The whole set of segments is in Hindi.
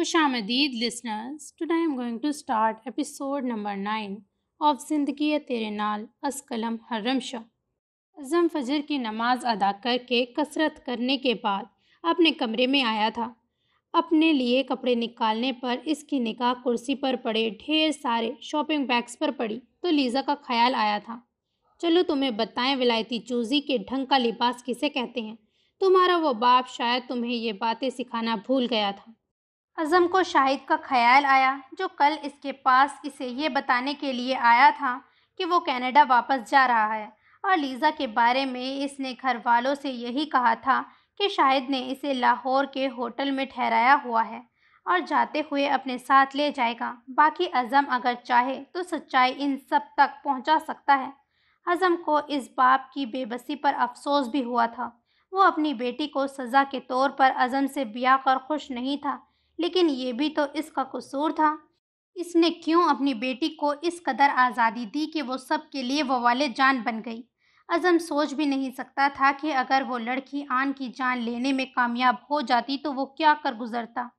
खुश आमदीद listeners today I am going to start episode number nine of ज़िंदगी तेरे नाल असकलम हर्रम शाह अज़म फजर की नमाज अदा करके कसरत करने के बाद अपने कमरे में आया था अपने लिए कपड़े निकालने पर इसकी निकाह कुर्सी पर पड़े ढेर सारे शॉपिंग बैग्स पर पड़ी तो लीज़ा का ख्याल आया था चलो तुम्हें बताएं विलायती चूज़ी के ढंग का लिबास किसे कहते हैं तुम्हारा वो बाप शायद तुम्हें ये बातें सिखाना भूल गया था अज़म को शाहिद का ख्याल आया जो कल इसके पास इसे ये बताने के लिए आया था कि वो कनाडा वापस जा रहा है और लीज़ा के बारे में इसने घर वालों से यही कहा था कि शाहिद ने इसे लाहौर के होटल में ठहराया हुआ है और जाते हुए अपने साथ ले जाएगा बाकी अज़म अगर चाहे तो सच्चाई इन सब तक पहुंचा सकता है अज़म को इस बाप की बेबसी पर अफसोस भी हुआ था वो अपनी बेटी को सज़ा के तौर पर अज़म से ब्याह कर खुश नहीं था लेकिन ये भी तो इसका कसूर था इसने क्यों अपनी बेटी को इस कदर आज़ादी दी कि वो सब के लिए वो वाले जान बन गई अज़म सोच भी नहीं सकता था कि अगर वो लड़की आन की जान लेने में कामयाब हो जाती तो वो क्या कर गुजरता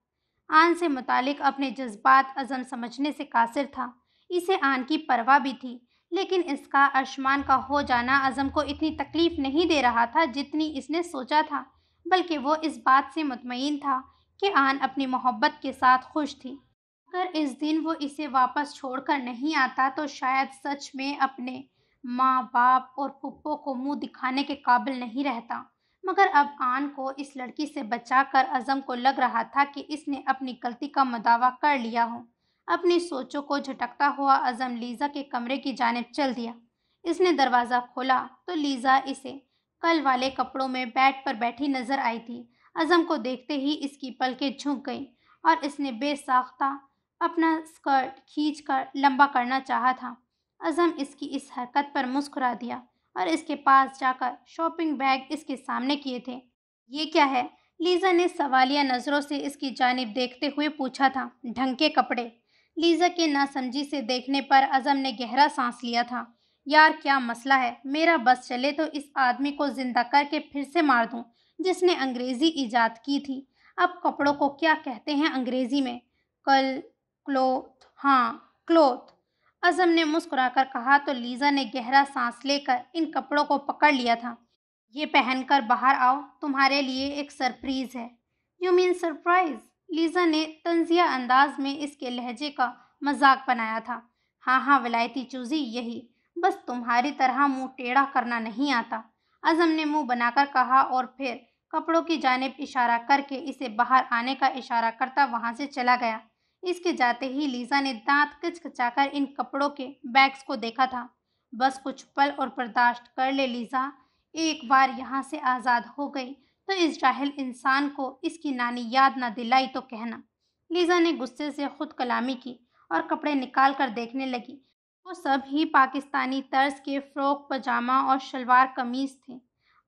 आन से मुतालिक अपने जज्बात अज़म समझने से कासिर था इसे आन की परवाह भी थी लेकिन इसका अरशमान का हो जाना अज़म को इतनी तकलीफ़ नहीं दे रहा था जितनी इसने सोचा था बल्कि वो इस बात से मुतमिन था कि आन अपनी मोहब्बत के साथ खुश थी अगर इस दिन वो इसे वापस छोड़कर नहीं आता तो शायद सच में अपने माँ बाप और पप्पो को मुंह दिखाने के काबिल नहीं रहता मगर अब आन को इस लड़की से बचाकर अजम को लग रहा था कि इसने अपनी गलती का मदावा कर लिया हो अपनी सोचों को झटकता हुआ अजम लीज़ा के कमरे की जानब चल दिया इसने दरवाज़ा खोला तो लीज़ा इसे कल वाले कपड़ों में बेड पर बैठी नजर आई थी अजम को देखते ही इसकी पलकें झुक गईं और इसने बेसाख्ता अपना स्कर्ट खींच कर लंबा करना चाहा था अजम इसकी इस हरकत पर मुस्कुरा दिया और इसके पास जाकर शॉपिंग बैग इसके सामने किए थे ये क्या है लीज़ा ने सवालिया नज़रों से इसकी जानब देखते हुए पूछा था ढंग के कपड़े लीज़ा के नासमझी से देखने पर अज़म ने गहरा सांस लिया था यार क्या मसला है मेरा बस चले तो इस आदमी को ज़िंदा करके फिर से मार दूँ जिसने अंग्रेजी ईजाद की थी अब कपड़ों को क्या कहते हैं अंग्रेजी में कल क्लोथ हाँ क्लोथ अजम ने मुस्कुराकर कहा तो लीजा ने गहरा सांस लेकर इन कपड़ों को पकड़ लिया था ये पहनकर बाहर आओ तुम्हारे लिए एक सरप्रीज है यू मीन सरप्राइज लीजा ने तंजिया अंदाज में इसके लहजे का मजाक बनाया था हाँ हाँ विलायती चूजी यही बस तुम्हारी तरह मुंह टेढ़ा करना नहीं आता अजम ने मुंह बनाकर कहा और फिर कपड़ों की जानब इशारा करके इसे बाहर आने का इशारा करता वहाँ से चला गया इसके जाते ही लीजा ने दांत कर इन कपड़ों के बैग्स को देखा था बस कुछ पल और बर्दाश्त कर ले लीजा एक बार यहाँ से आज़ाद हो गई तो इस जाहिल इंसान को इसकी नानी याद ना दिलाई तो कहना लीजा ने गुस्से से खुद कलामी की और कपड़े निकाल कर देखने लगी वो सब ही पाकिस्तानी तर्ज के फ़्रॉक पजामा और शलवार कमीज़ थे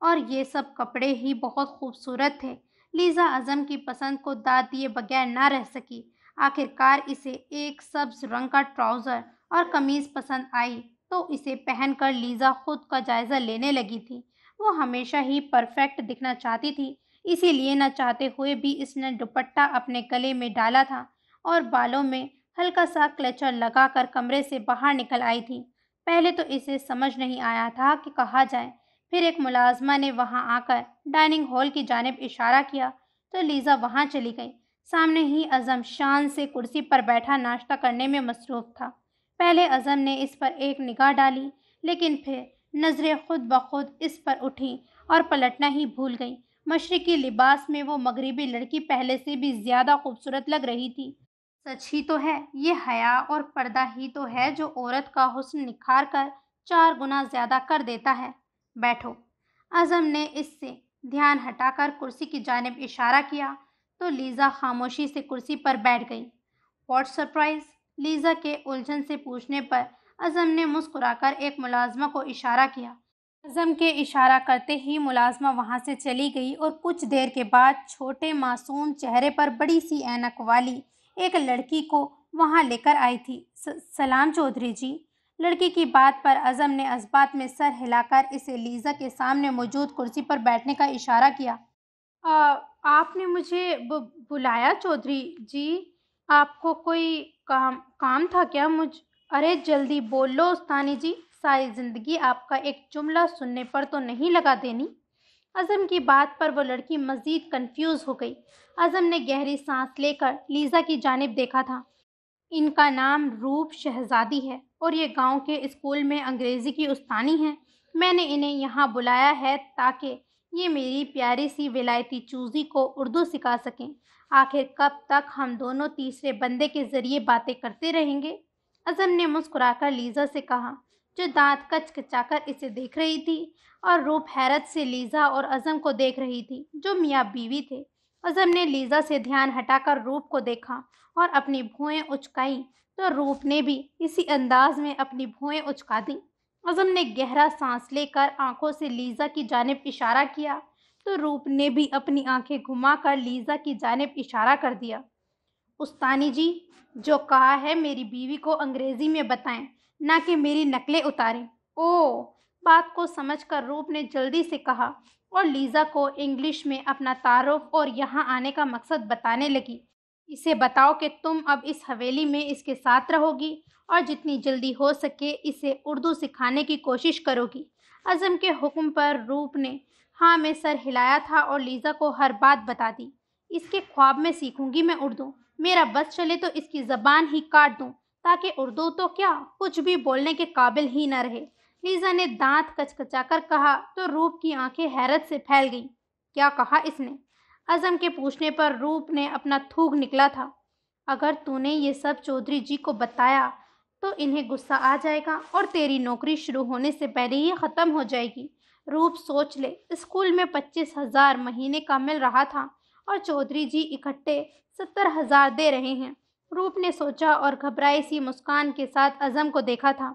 और ये सब कपड़े ही बहुत खूबसूरत थे लीज़ा अज़म की पसंद को दाद दिए बगैर ना रह सकी आखिरकार इसे एक सब्ज रंग का ट्राउज़र और कमीज़ पसंद आई तो इसे पहनकर लीज़ा खुद का जायज़ा लेने लगी थी वो हमेशा ही परफेक्ट दिखना चाहती थी इसीलिए ना चाहते हुए भी इसने दुपट्टा अपने गले में डाला था और बालों में हल्का सा क्लचर लगाकर कमरे से बाहर निकल आई थी पहले तो इसे समझ नहीं आया था कि कहा जाए फिर एक मुलाजमा ने वहां आकर डाइनिंग हॉल की जानब इशारा किया तो लीज़ा वहां चली गई सामने ही अज़म शान से कुर्सी पर बैठा नाश्ता करने में मसरूफ़ था पहले अज़म ने इस पर एक निगाह डाली लेकिन फिर नज़रें खुद ब खुद इस पर उठी और पलटना ही भूल गई मशरक़ी लिबास में वो मगरबी लड़की पहले से भी ज़्यादा खूबसूरत लग रही थी सच ही तो है ये हया और पर्दा ही तो है जो औरत का हुस्न निखार कर चार गुना ज़्यादा कर देता है बैठो अजम ने इससे ध्यान हटाकर कुर्सी की जानब इशारा किया तो लीज़ा खामोशी से कुर्सी पर बैठ गई वॉट सरप्राइज लीज़ा के उलझन से पूछने पर अजम ने मुस्कुराकर एक मुलाजमा को इशारा किया अजम के इशारा करते ही मुलाजमा वहाँ से चली गई और कुछ देर के बाद छोटे मासूम चेहरे पर बड़ी सी ऐनक वाली एक लड़की को वहाँ लेकर आई थी सलाम चौधरी जी लड़की की बात पर अजम ने इस्बात में सर हिलाकर इसे लीज़ा के सामने मौजूद कुर्सी पर बैठने का इशारा किया आ, आपने मुझे बु, बुलाया चौधरी जी आपको कोई काम काम था क्या मुझ अरे जल्दी बोल लो उस्तानी जी सारी ज़िंदगी आपका एक जुमला सुनने पर तो नहीं लगा देनी अज़म की बात पर वो लड़की मज़ीद कंफ्यूज हो गई अज़म ने गहरी सांस लेकर लीज़ा की जानब देखा था इनका नाम रूप शहजादी है और ये गांव के स्कूल में अंग्रेज़ी की उस्तानी है मैंने इन्हें यहाँ बुलाया है ताकि ये मेरी प्यारी सी विलायती चूज़ी को उर्दू सिखा सकें आखिर कब तक हम दोनों तीसरे बंदे के ज़रिए बातें करते रहेंगे अज़म ने मुस्कुराकर लीज़ा से कहा जो दांत कचाकर इसे देख रही थी और रूप हैरत से लीज़ा और अज़म को देख रही थी जो मियाँ बीवी थे अजम ने लीजा से ध्यान हटाकर रूप को देखा और अपनी भुएं उचकाई तो रूप ने भी इसी अंदाज में अपनी भुएं उचका दी अजम ने गहरा सांस लेकर आंखों से लीजा की जानब इशारा किया तो रूप ने भी अपनी आंखें घुमाकर लीजा की जानब इशारा कर दिया उस्तानी जी जो कहा है मेरी बीवी को अंग्रेज़ी में बताएं ना कि मेरी नकलें उतारें ओ बात को समझकर रूप ने जल्दी से कहा और लीज़ा को इंग्लिश में अपना तारफ़ और यहाँ आने का मकसद बताने लगी इसे बताओ कि तुम अब इस हवेली में इसके साथ रहोगी और जितनी जल्दी हो सके इसे उर्दू सिखाने की कोशिश करोगी अज़म के हुक्म पर रूप ने हाँ में सर हिलाया था और लीज़ा को हर बात बता दी इसके ख्वाब में सीखूंगी मैं उर्दू मेरा बस चले तो इसकी ज़बान ही काट दूँ ताकि उर्दू तो क्या कुछ भी बोलने के काबिल ही न रहे लीजा ने दांत कचकचाकर कहा तो रूप की आंखें हैरत से फैल गईं क्या कहा इसने अजम के पूछने पर रूप ने अपना थूक निकला था अगर तूने ये सब चौधरी जी को बताया तो इन्हें गुस्सा आ जाएगा और तेरी नौकरी शुरू होने से पहले ही ख़त्म हो जाएगी रूप सोच ले स्कूल में पच्चीस हज़ार महीने का मिल रहा था और चौधरी जी इकट्ठे सत्तर हज़ार दे रहे हैं रूप ने सोचा और घबराई सी मुस्कान के साथ अजम को देखा था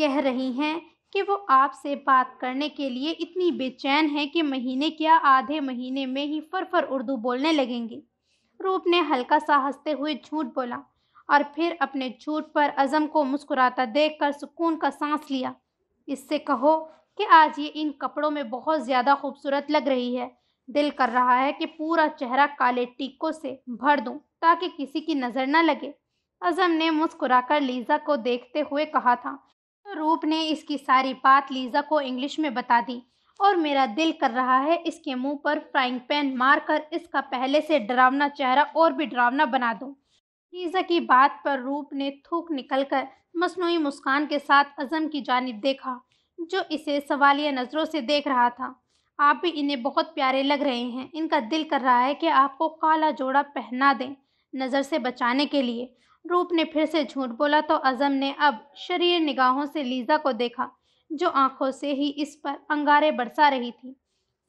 कह रही हैं कि वो आपसे बात करने के लिए इतनी बेचैन है कि महीने क्या आधे महीने में ही फर फर उर्दू बोलने लगेंगी रूप ने हल्का सा हंसते हुए झूठ बोला और फिर अपने झूठ पर अज़म को मुस्कुराता देखकर सुकून का सांस लिया इससे कहो कि आज ये इन कपड़ों में बहुत ज़्यादा खूबसूरत लग रही है दिल कर रहा है कि पूरा चेहरा काले टीकों से भर दूँ ताकि किसी की नज़र न लगे अज़म ने मुस्कुराकर लीज़ा को देखते हुए कहा था तो रूप ने इसकी सारी बात लीजा को इंग्लिश में बता दी और मेरा दिल कर रहा है इसके मुंह पर फ्राइंग पैन मारकर इसका पहले से डरावना चेहरा और भी डरावना बना दूं। लीजा की बात पर रूप ने थूक निकलकर मसनू मुस्कान के साथ अजम की जानब देखा जो इसे सवालिया नज़रों से देख रहा था आप भी इन्हें बहुत प्यारे लग रहे हैं इनका दिल कर रहा है कि आपको काला जोड़ा पहना दें नज़र से बचाने के लिए रूप ने फिर से झूठ बोला तो अजम ने अब शरीर निगाहों से लीजा को देखा जो आंखों से ही इस पर अंगारे बरसा रही थी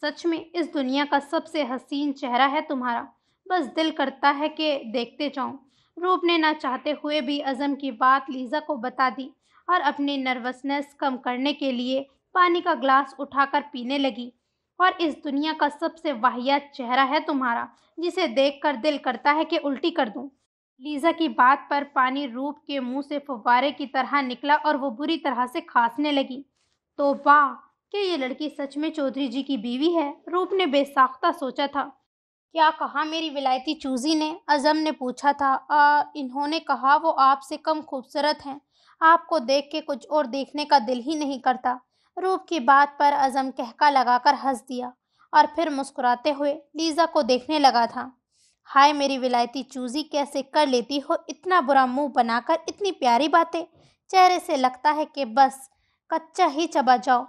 सच में इस दुनिया का सबसे हसीन चेहरा है तुम्हारा बस दिल करता है कि देखते जाऊं रूप ने ना चाहते हुए भी अजम की बात लीजा को बता दी और अपनी नर्वसनेस कम करने के लिए पानी का ग्लास उठाकर पीने लगी और इस दुनिया का सबसे वाहियात चेहरा है तुम्हारा जिसे देखकर दिल करता है कि उल्टी कर दूं लीजा की बात पर पानी रूप के मुंह से फव्वारे की तरह निकला और वो बुरी तरह से खांसने लगी तो बा क्या ये लड़की सच में चौधरी जी की बीवी है रूप ने बेसाख्ता सोचा था क्या कहा मेरी विलायती चूजी ने अजम ने पूछा था आ, इन्होंने कहा वो आपसे कम खूबसूरत हैं आपको देख के कुछ और देखने का दिल ही नहीं करता रूप की बात पर अजम कहका लगाकर हंस दिया और फिर मुस्कुराते हुए लीजा को देखने लगा था हाय मेरी विलायती चूजी कैसे कर लेती हो इतना बुरा मुंह बनाकर इतनी प्यारी बातें चेहरे से लगता है कि बस कच्चा ही चबा जाओ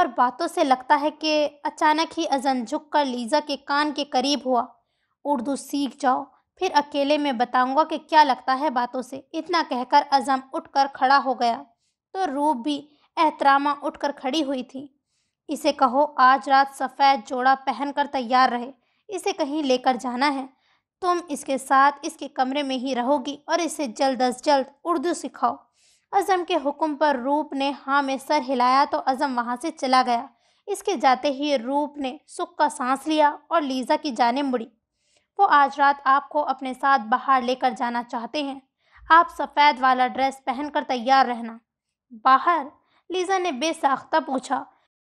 और बातों से लगता है कि अचानक ही अजन झुक कर लीज़ा के कान के करीब हुआ उर्दू सीख जाओ फिर अकेले में बताऊंगा कि क्या लगता है बातों से इतना कहकर अजम उठकर खड़ा हो गया तो रूप भी एहतरामा उठकर खड़ी हुई थी इसे कहो आज रात सफ़ेद जोड़ा पहनकर तैयार रहे इसे कहीं लेकर जाना है तुम इसके साथ इसके कमरे में ही रहोगी और इसे जल्द अज जल्द उर्दू सिखाओ अज़म के हुक्म पर रूप ने हाँ में सर हिलाया तो अज़म वहाँ से चला गया इसके जाते ही रूप ने सुख का सांस लिया और लीज़ा की जाने मुड़ी वो आज रात आपको अपने साथ बाहर लेकर जाना चाहते हैं आप सफ़ेद वाला ड्रेस पहनकर तैयार रहना बाहर लीज़ा ने बेसाख्ता पूछा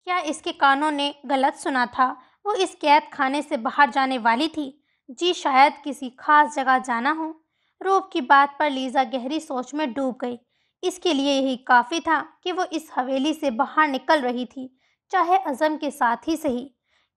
क्या इसके कानों ने गलत सुना था वो इस कैद खाने से बाहर जाने वाली थी जी शायद किसी खास जगह जाना हो रूप की बात पर लीजा गहरी सोच में डूब गई इसके लिए यही काफ़ी था कि वो इस हवेली से बाहर निकल रही थी चाहे अजम के साथ ही सही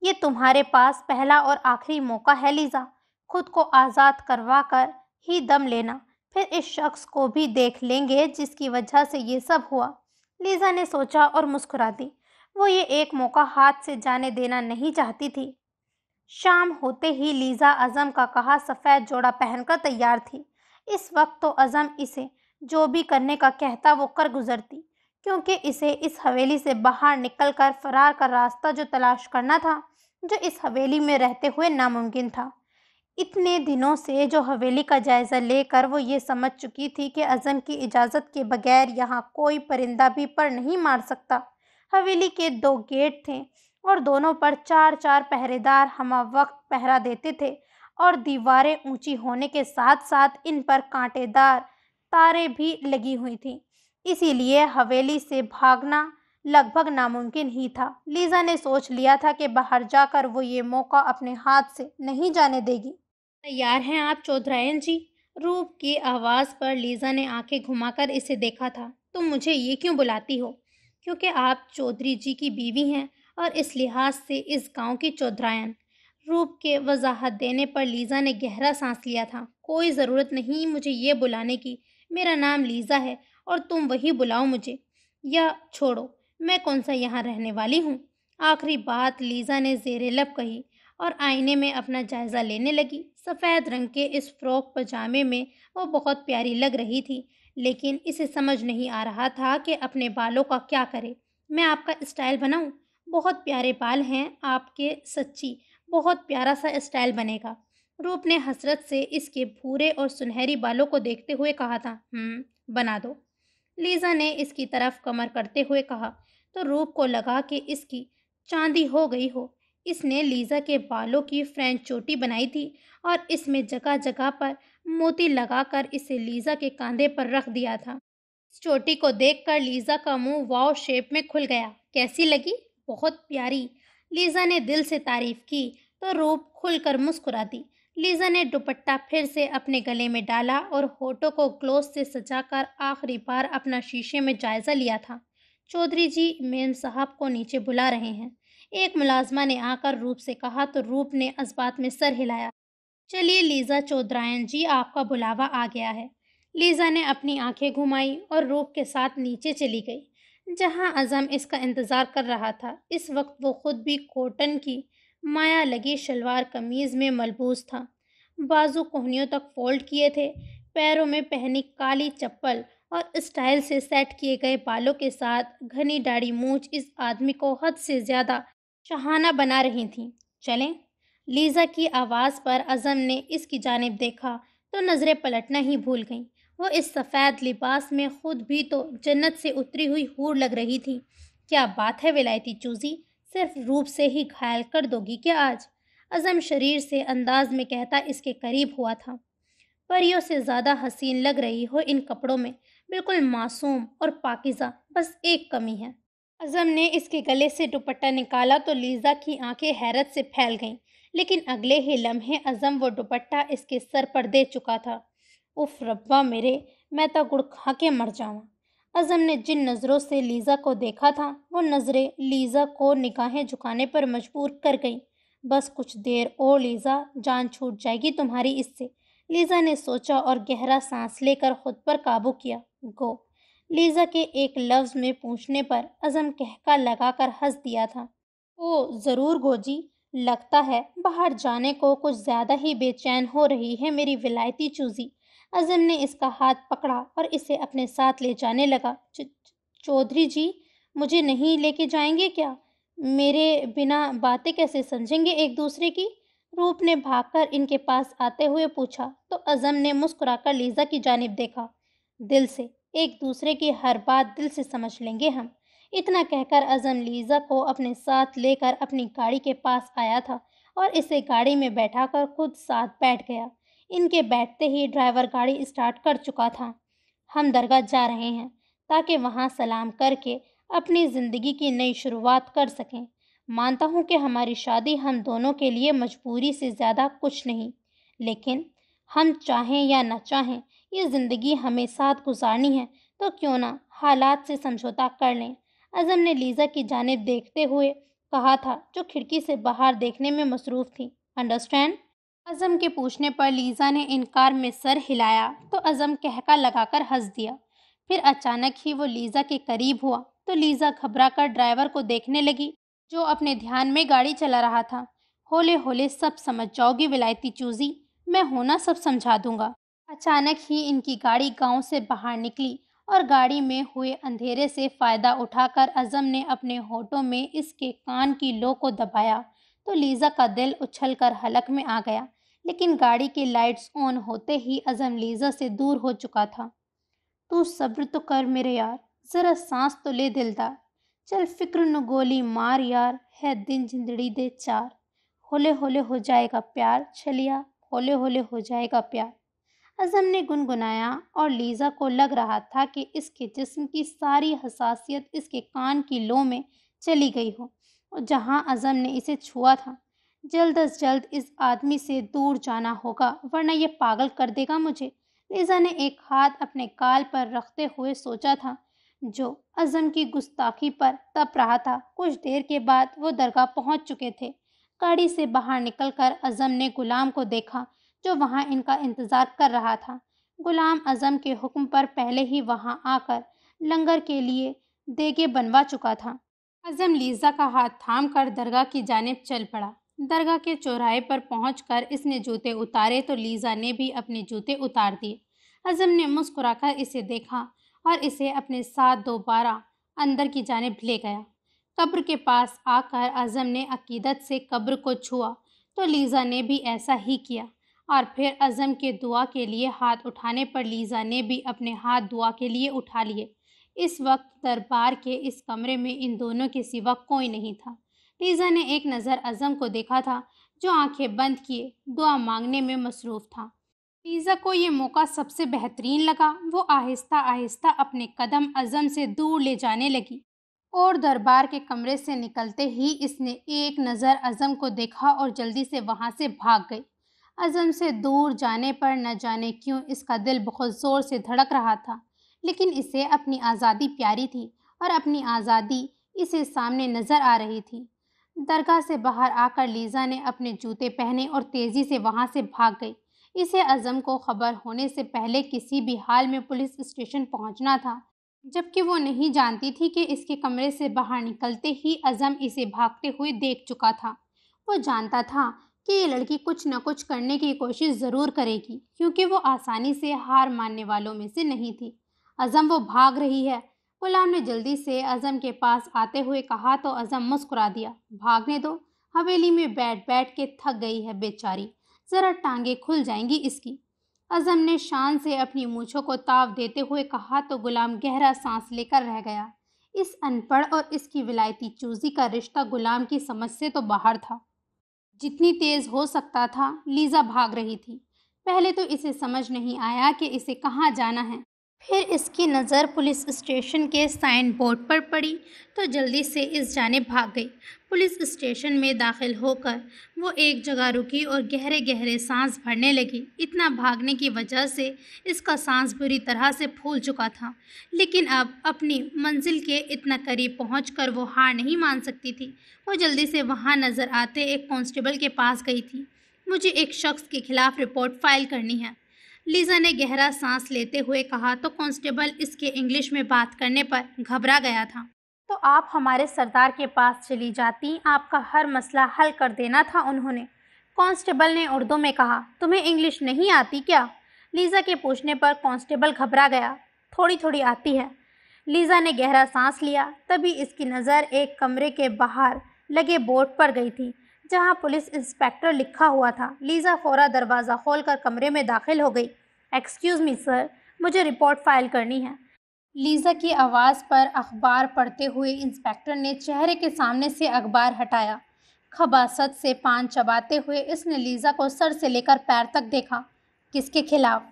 ये तुम्हारे पास पहला और आखिरी मौका है लीजा खुद को आज़ाद करवा कर ही दम लेना फिर इस शख्स को भी देख लेंगे जिसकी वजह से ये सब हुआ लीजा ने सोचा और मुस्कुरा दी वो ये एक मौका हाथ से जाने देना नहीं चाहती थी शाम होते ही लीज़ा अज़म का कहा सफ़ेद जोड़ा पहनकर तैयार थी इस वक्त तो अज़म इसे जो भी करने का कहता वो कर गुजरती क्योंकि इसे इस हवेली से बाहर निकल कर फरार का रास्ता जो तलाश करना था जो इस हवेली में रहते हुए नामुमकिन था इतने दिनों से जो हवेली का जायज़ा लेकर वो ये समझ चुकी थी कि अज़म की इजाज़त के बगैर यहाँ कोई परिंदा भी पर नहीं मार सकता हवेली के दो गेट थे और दोनों पर चार चार पहरेदार हम वक्त पहरा देते थे और दीवारें ऊंची होने के साथ साथ इन पर कांटेदार तारे भी लगी हुई थी इसीलिए हवेली से भागना लगभग नामुमकिन ही था लीजा ने सोच लिया था कि बाहर जाकर वो ये मौका अपने हाथ से नहीं जाने देगी तैयार हैं आप चौधरायन जी रूप की आवाज़ पर लीजा ने आंखें घुमाकर इसे देखा था तुम मुझे ये क्यों बुलाती हो क्योंकि आप चौधरी जी की बीवी हैं और इस लिहाज से इस गांव की चौधरायन रूप के वजाहत देने पर लीज़ा ने गहरा सांस लिया था कोई ज़रूरत नहीं मुझे ये बुलाने की मेरा नाम लीज़ा है और तुम वही बुलाओ मुझे या छोड़ो मैं कौन सा यहाँ रहने वाली हूँ आखिरी बात लीज़ा ने जेर लब कही और आईने में अपना जायज़ा लेने लगी सफ़ेद रंग के इस फ्रॉक पजामे में वो बहुत प्यारी लग रही थी लेकिन इसे समझ नहीं आ रहा था कि अपने बालों का क्या करे मैं आपका स्टाइल बनाऊँ बहुत प्यारे बाल हैं आपके सच्ची बहुत प्यारा सा स्टाइल बनेगा रूप ने हसरत से इसके भूरे और सुनहरी बालों को देखते हुए कहा था हम्म, बना दो लीज़ा ने इसकी तरफ कमर करते हुए कहा तो रूप को लगा कि इसकी चांदी हो गई हो इसने लीज़ा के बालों की फ्रेंच चोटी बनाई थी और इसमें जगह जगह पर मोती लगाकर इसे लीज़ा के कंधे पर रख दिया था चोटी को देखकर लीज़ा का मुंह वाव शेप में खुल गया कैसी लगी बहुत प्यारी लीज़ा ने दिल से तारीफ़ की तो रूप खुलकर मुस्कुरा दी लीज़ा ने दुपट्टा फिर से अपने गले में डाला और होठों को क्लोज से सजाकर आखिरी बार अपना शीशे में जायज़ा लिया था चौधरी जी मेम साहब को नीचे बुला रहे हैं एक मुलाजमा ने आकर रूप से कहा तो रूप ने अस्बात में सर हिलाया चलिए लीज़ा चौधरायन जी आपका बुलावा आ गया है लीज़ा ने अपनी आंखें घुमाई और रूप के साथ नीचे चली गई जहां अजम इसका इंतज़ार कर रहा था इस वक्त वो ख़ुद भी कॉटन की माया लगी शलवार कमीज़ में मलबूस था बाजू कोहनियों तक फोल्ड किए थे पैरों में पहनी काली चप्पल और स्टाइल से सेट किए गए बालों के साथ घनी दाढ़ी मूछ इस आदमी को हद से ज़्यादा शहाना बना रही थी चलें लीज़ा की आवाज़ पर अज़म ने इसकी जानब देखा तो नज़रें पलटना ही भूल गईं वो इस सफ़ेद लिबास में खुद भी तो जन्नत से उतरी हुई हूर लग रही थी क्या बात है विलायती चूज़ी सिर्फ रूप से ही घायल कर दोगी क्या आज अज़म शरीर से अंदाज में कहता इसके करीब हुआ था परियों से ज़्यादा हसीन लग रही हो इन कपड़ों में बिल्कुल मासूम और पाकिज़ा बस एक कमी है अज़म ने इसके गले से दुपट्टा निकाला तो लीज़ा की आंखें हैरत से फैल गईं लेकिन अगले ही लम्हे अज़म वो दुपट्टा इसके सर पर दे चुका था उफ रब्बा मेरे मैं तो गुड़ खा के मर जाऊँ अज़म ने जिन नज़रों से लीज़ा को देखा था वो नज़रें लीज़ा को निगाहें झुकाने पर मजबूर कर गईं बस कुछ देर ओ लीज़ा जान छूट जाएगी तुम्हारी इससे लीज़ा ने सोचा और गहरा सांस लेकर खुद पर काबू किया गो लीज़ा के एक लफ्ज़ में पूछने पर अज़म कहका लगाकर हंस दिया था ओ ज़रूर गोजी लगता है बाहर जाने को कुछ ज़्यादा ही बेचैन हो रही है मेरी विलायती चूज़ी अजम ने इसका हाथ पकड़ा और इसे अपने साथ ले जाने लगा चौधरी जी मुझे नहीं लेके जाएंगे क्या मेरे बिना बातें कैसे समझेंगे एक दूसरे की रूप ने भागकर इनके पास आते हुए पूछा तो अजम ने मुस्कुराकर लीजा की जानब देखा दिल से एक दूसरे की हर बात दिल से समझ लेंगे हम इतना कहकर अजम लीजा को अपने साथ लेकर अपनी गाड़ी के पास आया था और इसे गाड़ी में बैठाकर खुद साथ बैठ गया इनके बैठते ही ड्राइवर गाड़ी स्टार्ट कर चुका था हम दरगाह जा रहे हैं ताकि वहाँ सलाम करके अपनी ज़िंदगी की नई शुरुआत कर सकें मानता हूँ कि हमारी शादी हम दोनों के लिए मजबूरी से ज़्यादा कुछ नहीं लेकिन हम चाहें या ना चाहें ये ज़िंदगी हमें साथ गुजारनी है तो क्यों ना हालात से समझौता कर लें अज़म ने लीज़ा की जानब देखते हुए कहा था जो खिड़की से बाहर देखने में मसरूफ़ थी अंडरस्टैंड अज़म के पूछने पर लीज़ा ने इनकार में सर हिलाया तो अज़म कहका लगाकर हंस दिया फिर अचानक ही वो लीज़ा के करीब हुआ तो लीज़ा घबरा कर ड्राइवर को देखने लगी जो अपने ध्यान में गाड़ी चला रहा था होले होले सब समझ जाओगी विलायती चूज़ी मैं होना सब समझा दूंगा अचानक ही इनकी गाड़ी गांव से बाहर निकली और गाड़ी में हुए अंधेरे से फ़ायदा उठाकर अज़म ने अपने होठों में इसके कान की लो को दबाया तो लीज़ा का दिल उछल कर हलक में आ गया लेकिन गाड़ी की लाइट्स ऑन होते ही अजम लीज़ा से दूर हो चुका था तू सब्र तो कर मेरे यार ज़रा सांस तो ले दिलदार चल फिक्र न गोली मार यार है दिन जिंदड़ी दे चार होले होले हो जाएगा प्यार छलिया होले होले हो जाएगा प्यार अजम ने गुनगुनाया और लीज़ा को लग रहा था कि इसके जिस्म की सारी हसासियत इसके कान की लो में चली गई हो और जहां अजम ने इसे छुआ था जल्द अज जल्द इस आदमी से दूर जाना होगा वरना यह पागल कर देगा मुझे लिजा ने एक हाथ अपने काल पर रखते हुए सोचा था जो अजम की गुस्ताखी पर तप रहा था कुछ देर के बाद वो दरगाह पहुंच चुके थे गाड़ी से बाहर निकलकर अजम ने गुलाम को देखा जो वहां इनका इंतज़ार कर रहा था गुलाम अजम के हुक्म पर पहले ही वहां आकर लंगर के लिए देगे बनवा चुका था अजम लीजा का हाथ थाम कर दरगाह की जानब चल पड़ा दरगाह के चौराहे पर पहुँच कर इसने जूते उतारे तो लीजा ने भी अपने जूते उतार दिए अजम ने मुस्कुराकर इसे देखा और इसे अपने साथ दोबारा अंदर की जानब ले गया कब्र के पास आकर अजम ने अकीदत से कब्र को छुआ तो लीज़ा ने भी ऐसा ही किया और फिर अजम के दुआ के लिए हाथ उठाने पर लीज़ा ने भी अपने हाथ दुआ के लिए उठा लिए इस वक्त दरबार के इस कमरे में इन दोनों के सिवा कोई नहीं था लीजा ने एक नज़र अजम को देखा था जो आंखें बंद किए दुआ मांगने में मसरूफ़ था लीज़ा को ये मौका सबसे बेहतरीन लगा वो आहिस्ता आहिस्ता अपने कदम अजम से दूर ले जाने लगी और दरबार के कमरे से निकलते ही इसने एक नज़र अजम को देखा और जल्दी से वहाँ से भाग गई अजम से दूर जाने पर न जाने क्यों इसका दिल बहुत ज़ोर से धड़क रहा था लेकिन इसे अपनी आज़ादी प्यारी थी और अपनी आज़ादी इसे सामने नज़र आ रही थी दरगाह से बाहर आकर लीज़ा ने अपने जूते पहने और तेज़ी से वहाँ से भाग गई इसे अज़म को खबर होने से पहले किसी भी हाल में पुलिस स्टेशन पहुँचना था जबकि वो नहीं जानती थी कि इसके कमरे से बाहर निकलते ही अज़म इसे भागते हुए देख चुका था वो जानता था कि ये लड़की कुछ न कुछ करने की कोशिश ज़रूर करेगी क्योंकि वो आसानी से हार मानने वालों में से नहीं थी अज़म वो भाग रही है गुलाम ने जल्दी से अज़म के पास आते हुए कहा तो अज़म मुस्कुरा दिया भागने दो हवेली में बैठ बैठ के थक गई है बेचारी ज़रा टांगे खुल जाएंगी इसकी अज़म ने शान से अपनी मूछों को ताव देते हुए कहा तो गुलाम गहरा सांस लेकर रह गया इस अनपढ़ और इसकी विलायती चूजी का रिश्ता गुलाम की समझ से तो बाहर था जितनी तेज़ हो सकता था लीज़ा भाग रही थी पहले तो इसे समझ नहीं आया कि इसे कहाँ जाना है फिर इसकी नज़र पुलिस स्टेशन के साइन बोर्ड पर पड़ी तो जल्दी से इस जाने भाग गई पुलिस स्टेशन में दाखिल होकर वो एक जगह रुकी और गहरे गहरे सांस भरने लगी इतना भागने की वजह से इसका सांस बुरी तरह से फूल चुका था लेकिन अब अपनी मंजिल के इतना करीब पहुँच कर वो हार नहीं मान सकती थी वो जल्दी से वहाँ नज़र आते एक कॉन्स्टेबल के पास गई थी मुझे एक शख्स के खिलाफ़ रिपोर्ट फाइल करनी है लीजा ने गहरा सांस लेते हुए कहा तो कांस्टेबल इसके इंग्लिश में बात करने पर घबरा गया था तो आप हमारे सरदार के पास चली जाती आपका हर मसला हल कर देना था उन्होंने कांस्टेबल ने उर्दू में कहा तुम्हें इंग्लिश नहीं आती क्या लीज़ा के पूछने पर कांस्टेबल घबरा गया थोड़ी थोड़ी आती है लीज़ा ने गहरा सांस लिया तभी इसकी नज़र एक कमरे के बाहर लगे बोर्ड पर गई थी जहां पुलिस इंस्पेक्टर लिखा हुआ था लीजा फौरा दरवाज़ा खोलकर कमरे में दाखिल हो गई एक्सक्यूज़ मी सर मुझे रिपोर्ट फाइल करनी है लीजा की आवाज़ पर अखबार पढ़ते हुए इंस्पेक्टर ने चेहरे के सामने से अखबार हटाया खबासत से पान चबाते हुए इसने लीजा को सर से लेकर पैर तक देखा किसके खिलाफ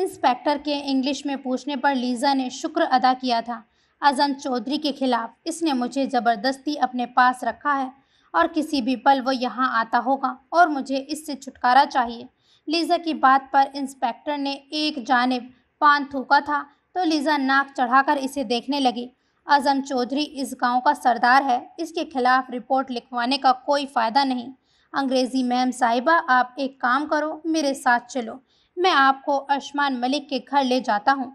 इंस्पेक्टर के इंग्लिश में पूछने पर लीजा ने शुक्र अदा किया था अजम चौधरी के खिलाफ इसने मुझे ज़बरदस्ती अपने पास रखा है और किसी भी पल वो यहाँ आता होगा और मुझे इससे छुटकारा चाहिए लीज़ा की बात पर इंस्पेक्टर ने एक जानब पान थूका था तो लीज़ा नाक चढ़ाकर इसे देखने लगी अजम चौधरी इस गांव का सरदार है इसके खिलाफ रिपोर्ट लिखवाने का कोई फ़ायदा नहीं अंग्रेज़ी मैम साहिबा आप एक काम करो मेरे साथ चलो मैं आपको अशमान मलिक के घर ले जाता हूँ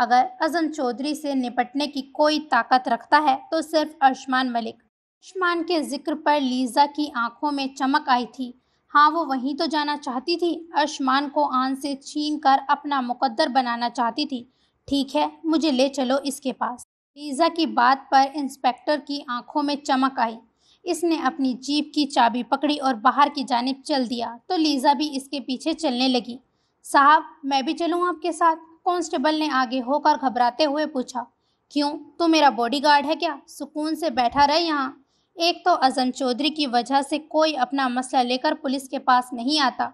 अगर अजम चौधरी से निपटने की कोई ताकत रखता है तो सिर्फ अरशमान मलिक उस्मान के जिक्र पर लीजा की आंखों में चमक आई थी हाँ वो वहीं तो जाना चाहती थी अरशमान को आन से छीन कर अपना मुकद्दर बनाना चाहती थी ठीक है मुझे ले चलो इसके पास लीजा की बात पर इंस्पेक्टर की आंखों में चमक आई इसने अपनी जीप की चाबी पकड़ी और बाहर की जानब चल दिया तो लीजा भी इसके पीछे चलने लगी साहब मैं भी चलूँ आपके साथ कांस्टेबल ने आगे होकर घबराते हुए पूछा क्यों तू मेरा बॉडीगार्ड है क्या सुकून से बैठा रहे यहाँ एक तो अजम चौधरी की वजह से कोई अपना मसला लेकर पुलिस के पास नहीं आता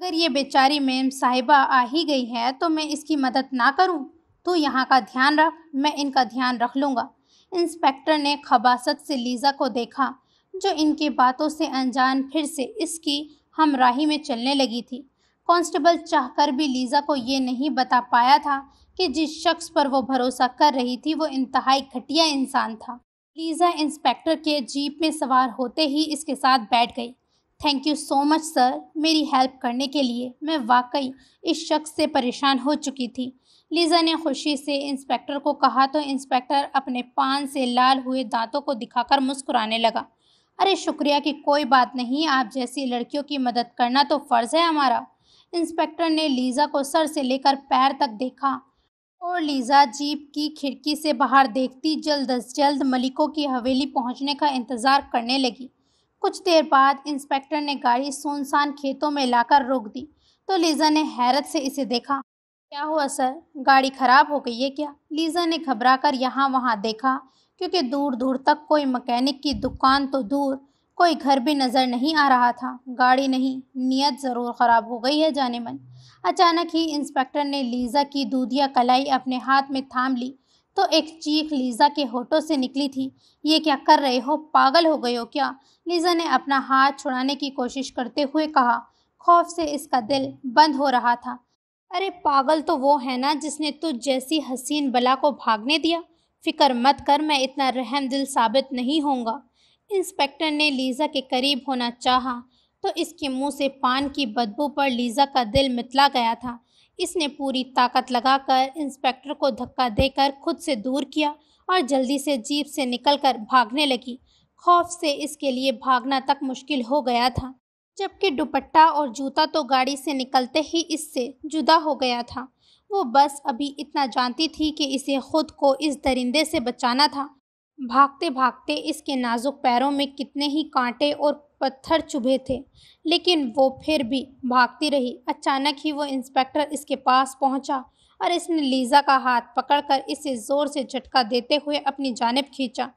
अगर ये बेचारी मेम साहिबा आ ही गई है तो मैं इसकी मदद ना करूं तू यहाँ का ध्यान रख मैं इनका ध्यान रख लूँगा इंस्पेक्टर ने खबासत से लीज़ा को देखा जो इनकी बातों से अनजान फिर से इसकी हमराही में चलने लगी थी कांस्टेबल चाहकर भी लीज़ा को ये नहीं बता पाया था कि जिस शख्स पर वो भरोसा कर रही थी वो इंतहाई घटिया इंसान था लीज़ा इंस्पेक्टर के जीप में सवार होते ही इसके साथ बैठ गई thank you so much sir मेरी हेल्प करने के लिए मैं वाकई इस शख्स से परेशान हो चुकी थी लीज़ा ने खुशी से इंस्पेक्टर को कहा तो इंस्पेक्टर अपने पान से लाल हुए दांतों को दिखाकर मुस्कुराने लगा अरे शुक्रिया की कोई बात नहीं आप जैसी लड़कियों की मदद करना तो फ़र्ज़ है हमारा इंस्पेक्टर ने लीज़ा को सर से लेकर पैर तक देखा और लीज़ा जीप की खिड़की से बाहर देखती जल्द अज जल्द मलिकों की हवेली पहुंचने का इंतज़ार करने लगी कुछ देर बाद इंस्पेक्टर ने गाड़ी सुनसान खेतों में लाकर रोक दी तो लीज़ा ने हैरत से इसे देखा क्या हुआ सर गाड़ी ख़राब हो गई है क्या लीज़ा ने घबरा कर यहाँ वहाँ देखा क्योंकि दूर दूर तक कोई मकैनिक की दुकान तो दूर कोई घर भी नज़र नहीं आ रहा था गाड़ी नहीं नीयत ज़रूर ख़राब हो गई है जाने मन अचानक ही इंस्पेक्टर ने लीजा की दूधिया कलाई अपने हाथ में थाम ली तो एक चीख लीजा के होठों से निकली थी ये क्या कर रहे हो पागल हो गए हो क्या लीजा ने अपना हाथ छुड़ाने की कोशिश करते हुए कहा खौफ से इसका दिल बंद हो रहा था अरे पागल तो वो है ना जिसने तुझ जैसी हसीन बला को भागने दिया फिक्र मत कर मैं इतना रहम दिल साबित नहीं होऊंगा इंस्पेक्टर ने लीज़ा के करीब होना चाहा तो इसके मुंह से पान की बदबू पर लीज़ा का दिल मितला गया था इसने पूरी ताकत लगाकर इंस्पेक्टर को धक्का देकर खुद से दूर किया और जल्दी से जीप से निकलकर भागने लगी खौफ से इसके लिए भागना तक मुश्किल हो गया था जबकि दुपट्टा और जूता तो गाड़ी से निकलते ही इससे जुदा हो गया था वो बस अभी इतना जानती थी कि इसे खुद को इस दरिंदे से बचाना था भागते भागते इसके नाजुक पैरों में कितने ही कांटे और पत्थर चुभे थे लेकिन वो फिर भी भागती रही अचानक ही वो इंस्पेक्टर इसके पास पहुंचा और इसने लीजा का हाथ पकड़कर इसे ज़ोर से झटका देते हुए अपनी जानब खींचा